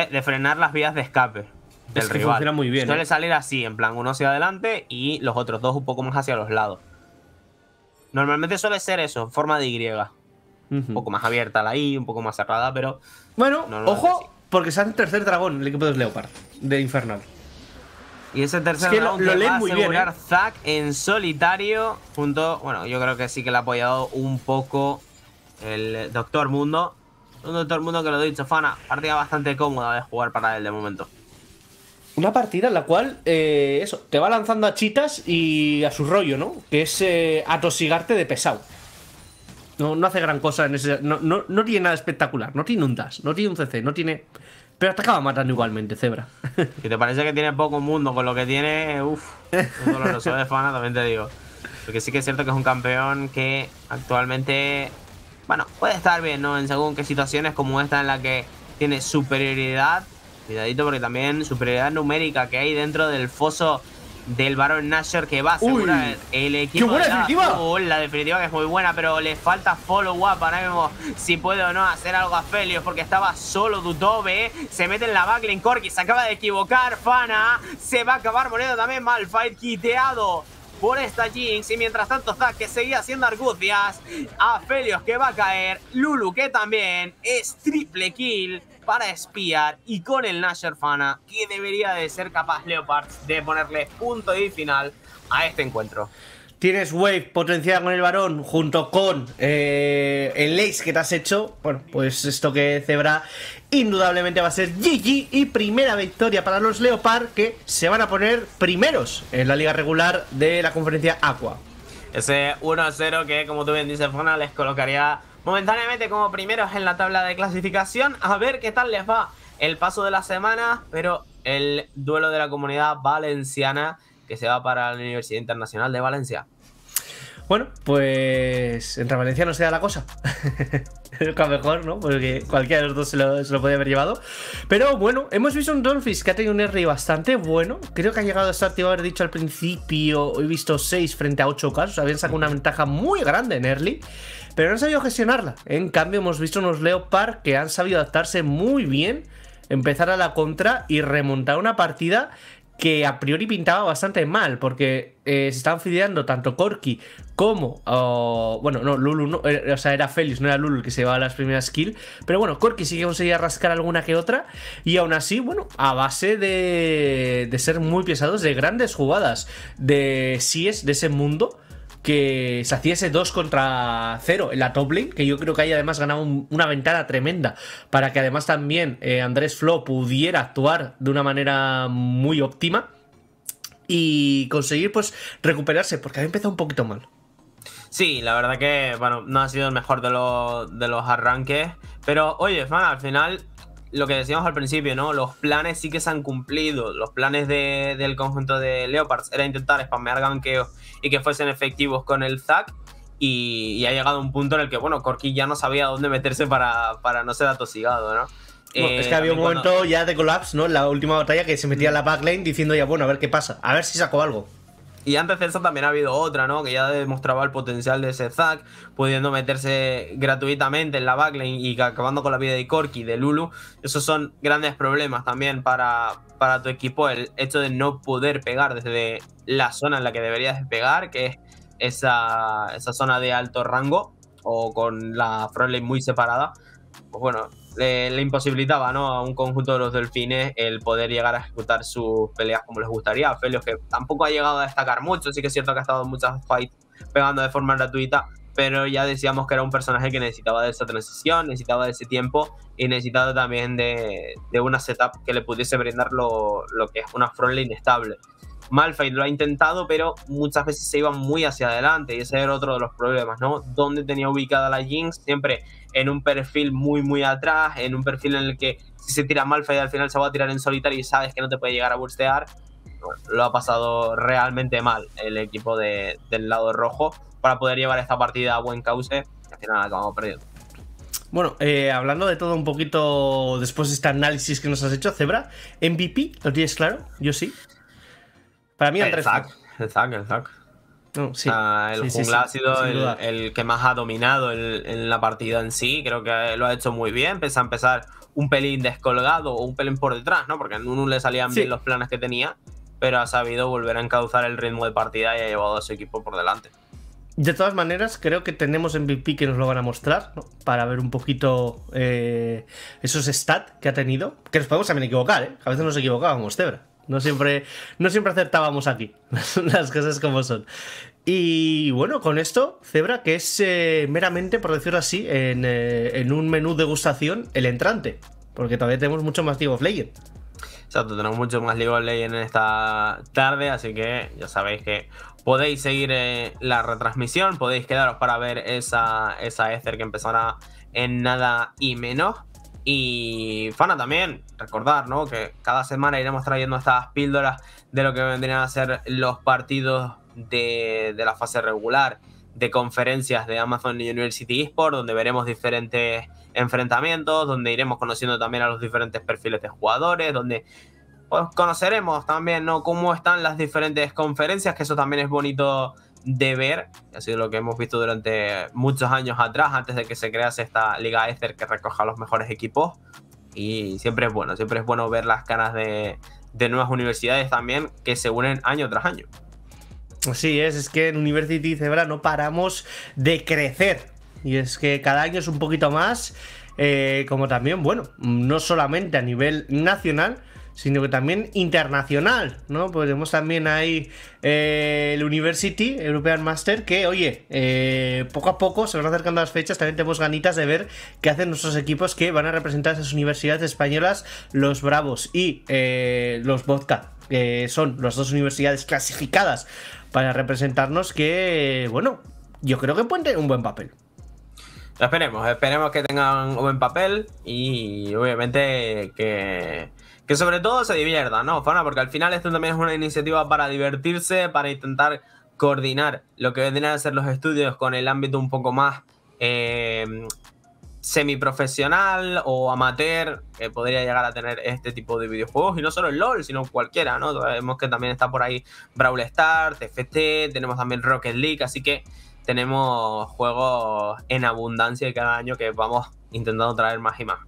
De frenar las vías de escape del es que muy bien. Suele eh. salir así, en plan, uno hacia adelante y los otros dos un poco más hacia los lados. Normalmente suele ser eso, en forma de Y.
Un poco más abierta la I, un poco más cerrada, pero. Bueno, ojo, porque sale el tercer dragón, el equipo de Leopard, de Infernal. Y ese tercer dragón lo, lo muy bien, ¿eh?
Zack en solitario. Junto. Bueno, yo creo que sí que le ha apoyado un poco el Doctor Mundo. Un Doctor Mundo que lo he dicho, Fana, partida bastante cómoda de jugar
para él de momento una partida en la cual, eh, eso, te va lanzando a chitas y a su rollo, ¿no? Que es eh, atosigarte de pesado. No, no hace gran cosa en ese... No, no, no tiene nada espectacular, no tiene un dash, no tiene un CC, no tiene... Pero te acaba matando igualmente, Zebra.
Si te parece que tiene poco mundo con lo que tiene, uff, un doloroso de fana, también te digo. Porque sí que es cierto que es un campeón que actualmente, bueno, puede estar bien, ¿no? En según qué situaciones como esta en la que tiene superioridad Cuidadito porque también superioridad numérica que hay dentro del foso del Baron Nasher que va a asegurar el equipo. ¡Qué la, definitiva! que es muy buena, pero le falta follow-up ahora mismo si puede o no hacer algo a Felios porque estaba solo Dutobe. Se mete en la backline, Corky se acaba de equivocar, Fana. Se va a acabar Monedo también, Malfight quiteado por esta Jinx. Y mientras tanto, Zack que seguía haciendo argucias. A Felios que va a caer. Lulu que también es triple kill para espiar y con el Nasher Fana que debería de ser capaz Leopard de ponerle punto y final
a este encuentro. Tienes Wave potenciada con el varón junto con eh, el Ace que te has hecho. Bueno, pues esto que cebra indudablemente va a ser GG y primera victoria para los Leopard que se van a poner primeros en la liga regular de la conferencia Aqua.
Ese 1-0 que, como tú bien dices, Fona, les colocaría momentáneamente como primeros en la tabla de clasificación. A ver qué tal les va el paso de la semana, pero el duelo de la comunidad valenciana que se va para la Universidad Internacional de Valencia.
Bueno, pues en Valencia no se da la cosa. a lo mejor, ¿no? Porque cualquiera de los dos se lo, se podía haber llevado. Pero bueno, hemos visto un Dolphins que ha tenido un early bastante bueno. Creo que ha llegado a estar, te iba a haber dicho al principio, he visto 6 frente a 8 casos. Habían sacado una ventaja muy grande en early pero no han sabido gestionarla. En cambio, hemos visto unos Leopard que han sabido adaptarse muy bien, empezar a la contra y remontar una partida que a priori pintaba bastante mal, porque eh, se estaban fideando tanto Corky como. Oh, bueno, no, Lulu, eh, o sea, era Felix, no era Lulu el que se llevaba las primeras kills. Pero bueno, Corky sí que conseguía rascar alguna que otra. Y aún así, bueno, a base de, de ser muy pesados, de grandes jugadas de si es de ese mundo que se hiciese 2 contra 0 en la top lane, que yo creo que ahí además ganado una ventana tremenda para que además también eh, Andrés Flo pudiera actuar de una manera muy óptima y conseguir pues recuperarse, porque había empezado un poquito mal.
Sí, la verdad que, bueno, no ha sido el mejor de, los, de los arranques. Pero, oye, al final lo que decíamos al principio, ¿no? Los planes sí que se han cumplido. Los planes del conjunto de Leopards era intentar spamear ganqueos y que fuesen efectivos con el Zac. Y, ha llegado un punto en el que, bueno, Corky ya no sabía dónde meterse para, no ser atosigado, ¿no? es que eh, había un momento
ya de collapse, ¿no? la última batalla que se metía en mm. la backlane diciendo ya, bueno, a ver qué pasa, a ver si sacó algo. Y
antes de eso también ha habido otra, ¿no? Que ya demostraba el potencial de ese Zack, pudiendo meterse gratuitamente en la backlane y acabando con la vida de Corky, de Lulu. Esos son grandes problemas también para, para tu equipo, el hecho de no poder pegar desde la zona en la que deberías pegar, que es esa, esa zona de alto rango o con la frontline muy separada. Pues bueno, le, imposibilitaba ¿no? a un conjunto de los delfines el poder llegar a ejecutar sus peleas como les gustaría. Felios que tampoco ha llegado a destacar mucho, sí que es cierto que ha estado muchas fights pegando de forma gratuita, pero ya decíamos que era un personaje que necesitaba de esa transición, necesitaba de ese tiempo y necesitaba también de, de una setup que le pudiese brindar lo, lo que es una frontline estable. Malphite lo ha intentado, pero muchas veces se iba muy hacia adelante y ese era otro de los problemas, ¿no? Donde tenía ubicada la Jinx, siempre en un perfil muy, muy atrás, en un perfil en el que si se tira Malphite al final se va a tirar en solitario y sabes que no te puede llegar a burstear. lo ha pasado realmente mal el equipo del lado rojo para poder llevar esta partida a buen cauce al final acabamos perdiendo.
Bueno, eh, hablando de todo un poquito después de este análisis que nos has hecho, Zebra, ¿MVP lo tienes claro? Yo sí. Para mí, El Zack, el Zack, el Zack. el
jungla ha sido el, que más ha dominado en la partida en sí. Creo que lo ha hecho muy bien. Pese a empezar un pelín descolgado o un pelín por detrás, ¿no? Porque a Nunu le salían bien los planes que tenía, pero ha sabido volver a encauzar el ritmo de partida y ha llevado a su equipo por delante.
De todas maneras, creo que tenemos MVP que nos lo van a mostrar para ver un poquito eh, esos stats que ha tenido. Que nos podemos también equivocar, ¿eh? A veces nos equivocábamos, Tebra. No siempre, no siempre acertábamos aquí. Las cosas como son. Y bueno, con esto, Zebra, que es eh, meramente, por decirlo así, en, eh, un menú de degustación, el entrante. Porque todavía tenemos mucho más League of Legends.
Exacto, tenemos mucho más League of Legends esta tarde, así que ya sabéis que podéis seguir eh, la retransmisión, podéis quedaros para ver esa, esa Ether que empezará en nada y menos. Y Fana también, recordar, ¿no? Que cada semana iremos trayendo estas píldoras de lo que vendrían a ser los partidos de, la fase regular de conferencias de Amazon University Esports, donde veremos diferentes enfrentamientos, donde iremos conociendo también a los diferentes perfiles de jugadores, donde pues, conoceremos también ¿no? cómo están las diferentes conferencias, que eso también es bonito de ver, ha sido lo que hemos visto durante muchos años atrás, antes de que se crease esta Liga Ether que recoja los mejores equipos. Y siempre es bueno, siempre es bueno ver las caras de, de nuevas universidades también que se unen año tras año.
Así es, es que en University Zebra no paramos de crecer. Y es que cada año es un poquito más, eh, como también, bueno, no solamente a nivel nacional, sino que también internacional, ¿no? Pues vemos también ahí eh, el University European Master, que oye, eh, poco a poco se van acercando las fechas, también tenemos ganitas de ver qué hacen nuestros equipos que van a representar a esas universidades españolas, los Bravos y eh, los Vodka, que son las dos universidades clasificadas para representarnos, que bueno, yo creo que pueden tener un buen papel.
Esperemos, esperemos que tengan un buen papel y obviamente que que sobre todo se divierta, ¿no, Fana? Porque al final esto también es una iniciativa para divertirse, para intentar coordinar lo que vendrían a ser los estudios con el ámbito un poco más eh, semiprofesional o amateur que podría llegar a tener este tipo de videojuegos y no solo el LOL, sino cualquiera, ¿no? Sabemos que también está por ahí Brawl Stars, TFT, tenemos también Rocket League, así que tenemos juegos en abundancia cada año que vamos intentando traer más y más.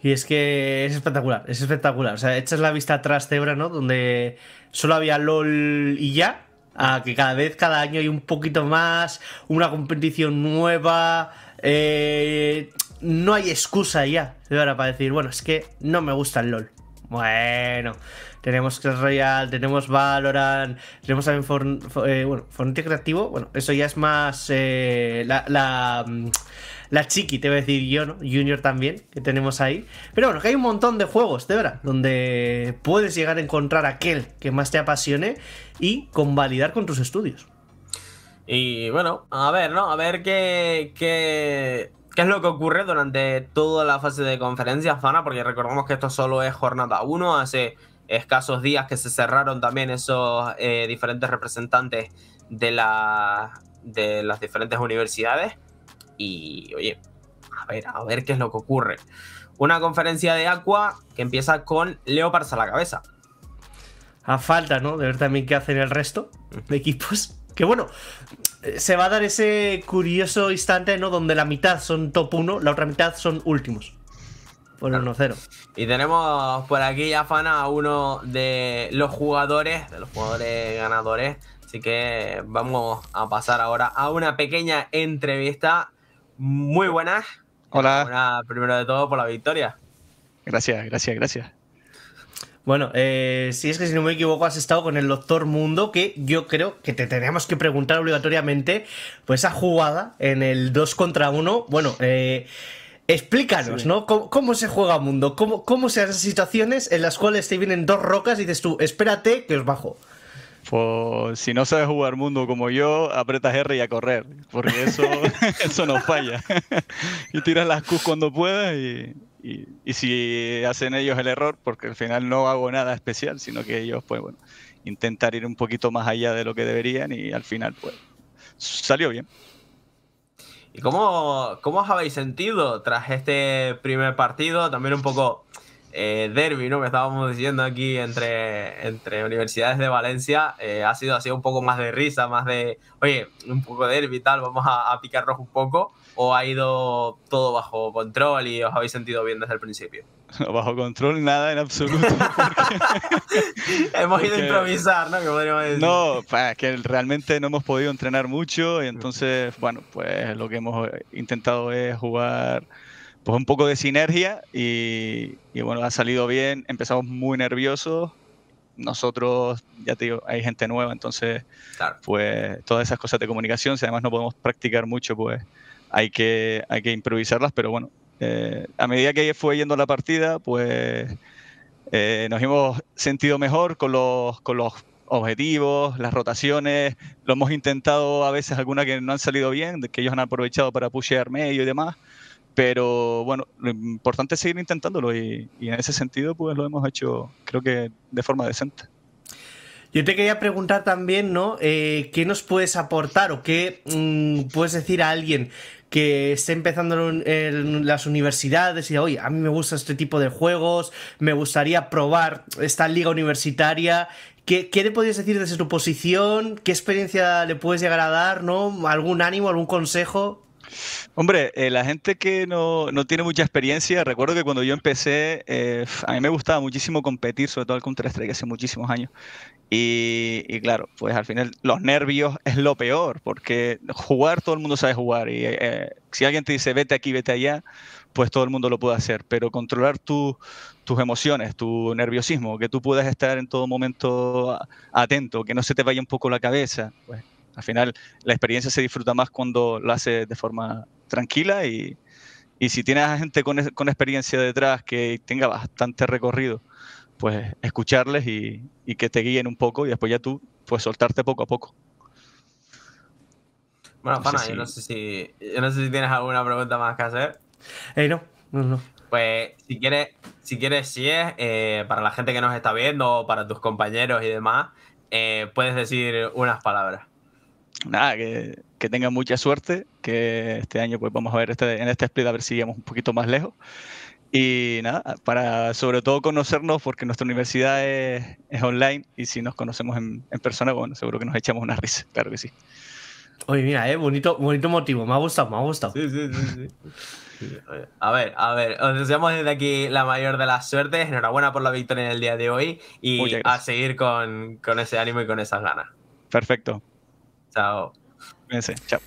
Y es que es espectacular, es espectacular. O sea, echas la vista atrás, Zebra, ¿no? Donde solo había LOL y ya. A que cada vez, cada año hay un poquito más, una competición nueva. Eh, no hay excusa ya, ahora para decir, bueno, es que no me gusta el LOL. Bueno, tenemos Clash Royale, tenemos Valorant, tenemos también Fortnite eh, Creativo. Bueno, eso ya es más eh, la mm, la chiqui, te voy a decir yo, Junior también, que tenemos ahí. Pero bueno, que hay un montón de juegos, de verdad, donde puedes llegar a encontrar aquel que más te apasione y convalidar con tus estudios.
Y bueno, a ver, ¿no? A ver qué, qué, es lo que ocurre durante toda la fase de conferencia, Fana, porque recordemos que esto solo es jornada 1, hace escasos días que se cerraron también esos eh, diferentes representantes de, la, de las diferentes universidades. Y oye, a ver, a ver qué es lo que ocurre. Una conferencia de Aqua que empieza con Leopards a la cabeza.
A falta, ¿no? De ver también qué hacen el resto de equipos. Que bueno, se va a dar ese curioso instante, ¿no? Donde la mitad son top 1, la otra mitad son últimos. Por el 1-0.
Y tenemos por aquí ya Fana a uno de los jugadores, de los jugadores ganadores. Así que vamos a pasar ahora a una pequeña entrevista
muy buenas. Hola. primero de todo, por la victoria.
Gracias, gracias,
gracias. Bueno, eh, si es que si no me equivoco has estado con el Doctor Mundo, que yo creo que te teníamos que preguntar obligatoriamente, pues esa jugada en el 2 contra 1, bueno, eh, explícanos, ¿no? ¿Cómo, se juega Mundo? ¿Cómo, ¿Cómo se hacen situaciones en las cuales te vienen dos rocas y dices tú, espérate que os bajo?
Pues, si no sabes jugar mundo como yo, apretas R y a correr, porque eso, eso no falla. y tiras las Q cuando puedas y, si hacen ellos el error, porque al final no hago nada especial, sino que ellos, pues bueno, intentar ir un poquito más allá de lo que deberían y al final, pues, salió bien. ¿Y cómo,
cómo os habéis sentido tras este primer partido? También un poco eh, derby, ¿no? Que estábamos diciendo aquí entre, entre universidades de Valencia, eh, ha sido así un poco más de risa, más de, oye, un poco de derby y tal, vamos a, a picarnos un poco, o ha ido todo bajo control y os habéis sentido bien desde el principio?
bajo control nada en absoluto.
hemos ido a improvisar, ¿no?
No, es que realmente no hemos podido entrenar mucho y entonces, bueno, pues lo que hemos intentado es jugar pues un poco de sinergia y, y bueno, ha salido bien, empezamos muy nerviosos, nosotros, ya te digo, hay gente nueva, entonces, pues todas esas cosas de comunicación, si además no podemos practicar mucho, pues hay que, hay que improvisarlas, pero bueno, eh, a medida que fue yendo la partida, pues eh, nos hemos sentido mejor con los, con los objetivos, las rotaciones, lo hemos intentado a veces algunas que no han salido bien, que ellos han aprovechado para pushear medio y demás, pero bueno, lo importante es seguir intentándolo y, en ese sentido pues lo hemos hecho creo que de forma decente. Yo te quería preguntar también,
¿no? Eh, ¿Qué nos puedes aportar o qué mm, puedes decir a alguien que esté empezando en, las universidades y diga, oye, a mí me gusta este tipo de juegos, me gustaría probar esta liga universitaria ¿Qué, ¿Qué, le podrías decir desde tu posición? ¿Qué experiencia le puedes llegar a dar? ¿no? ¿Algún ánimo, algún consejo?
Hombre, eh, la gente que no, tiene mucha experiencia, recuerdo que cuando yo empecé, eh, a mí me gustaba muchísimo competir, sobre todo al Counter-Strike hace muchísimos años. Y, claro, pues al final los nervios es lo peor, porque jugar todo el mundo sabe jugar. Y eh, si alguien te dice vete aquí, vete allá, pues todo el mundo lo puede hacer. Pero controlar tu, tus emociones, tu nerviosismo, que tú puedas estar en todo momento atento, que no se te vaya un poco la cabeza, pues al final, la experiencia se disfruta más cuando lo haces de forma tranquila y, si tienes a gente con, con, experiencia detrás que tenga bastante recorrido, pues escucharles y, que te guíen un poco y después ya tú, pues soltarte poco a poco.
Bueno, pana, yo, no sé si, tienes alguna pregunta más que hacer.
Eh, no, no,
Pues si quieres, si quieres, si es, eh, para la gente que nos está viendo, o para tus compañeros y demás, eh, puedes decir unas
palabras nada, que, que, tengan mucha suerte, que este año pues vamos a ver este, en este split a ver si llegamos un poquito más lejos. Y nada, para sobre todo conocernos, porque nuestra universidad es, online y si nos conocemos en, en, persona, bueno, seguro que nos echamos una risa, claro que sí. Oye, mira, eh, bonito, bonito motivo, me ha gustado, me ha gustado. Sí,
sí,
sí, A ver, a ver, os deseamos desde aquí la mayor de las suertes, enhorabuena por la victoria en el día de hoy y a seguir con, con ese ánimo y con esas ganas.
Perfecto, Chao. chao.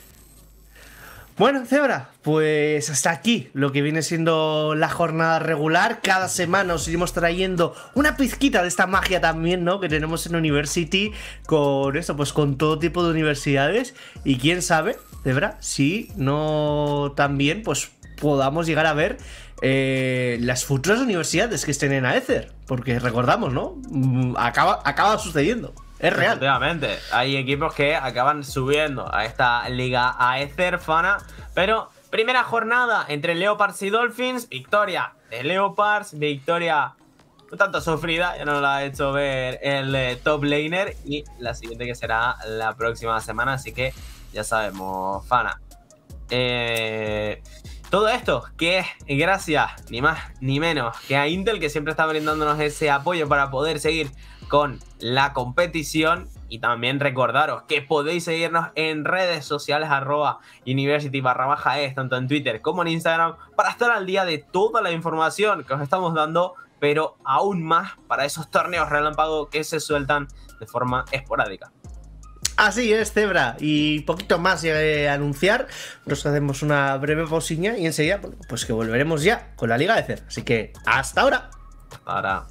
Bueno, Zebra, pues hasta aquí lo que viene siendo la jornada regular. Cada semana os iremos trayendo una pizquita de esta magia también, ¿no? Que tenemos en University con eso, pues con todo tipo de universidades. Y quién sabe, Zebra, si no también, pues podamos llegar a ver eh, las futuras universidades que estén en Aether. Porque recordamos, ¿no? Mm, acaba, acaba sucediendo. Es real.
hay equipos que acaban subiendo a esta liga e fana pero primera jornada entre Leopards y Dolphins, victoria de Leopards, victoria no tanto sufrida, ya nos la ha hecho ver el eh, top laner y la siguiente que será la próxima semana, así que ya sabemos, Fana. Eh, todo esto que es gracias, ni más ni menos, que a Intel que siempre está brindándonos ese apoyo para poder seguir con la competición. Y también recordaros que podéis seguirnos en redes sociales arroba university barra baja es, tanto en Twitter como en Instagram, para estar al día de toda la información que os estamos dando, pero aún más para esos torneos relámpago que se sueltan de forma esporádica.
Así es, Zebra. Y poquito más de anunciar. Nos hacemos una breve pausinha y enseguida, pues que volveremos ya con la Liga de Cer. Así que hasta ahora. Hasta
ahora.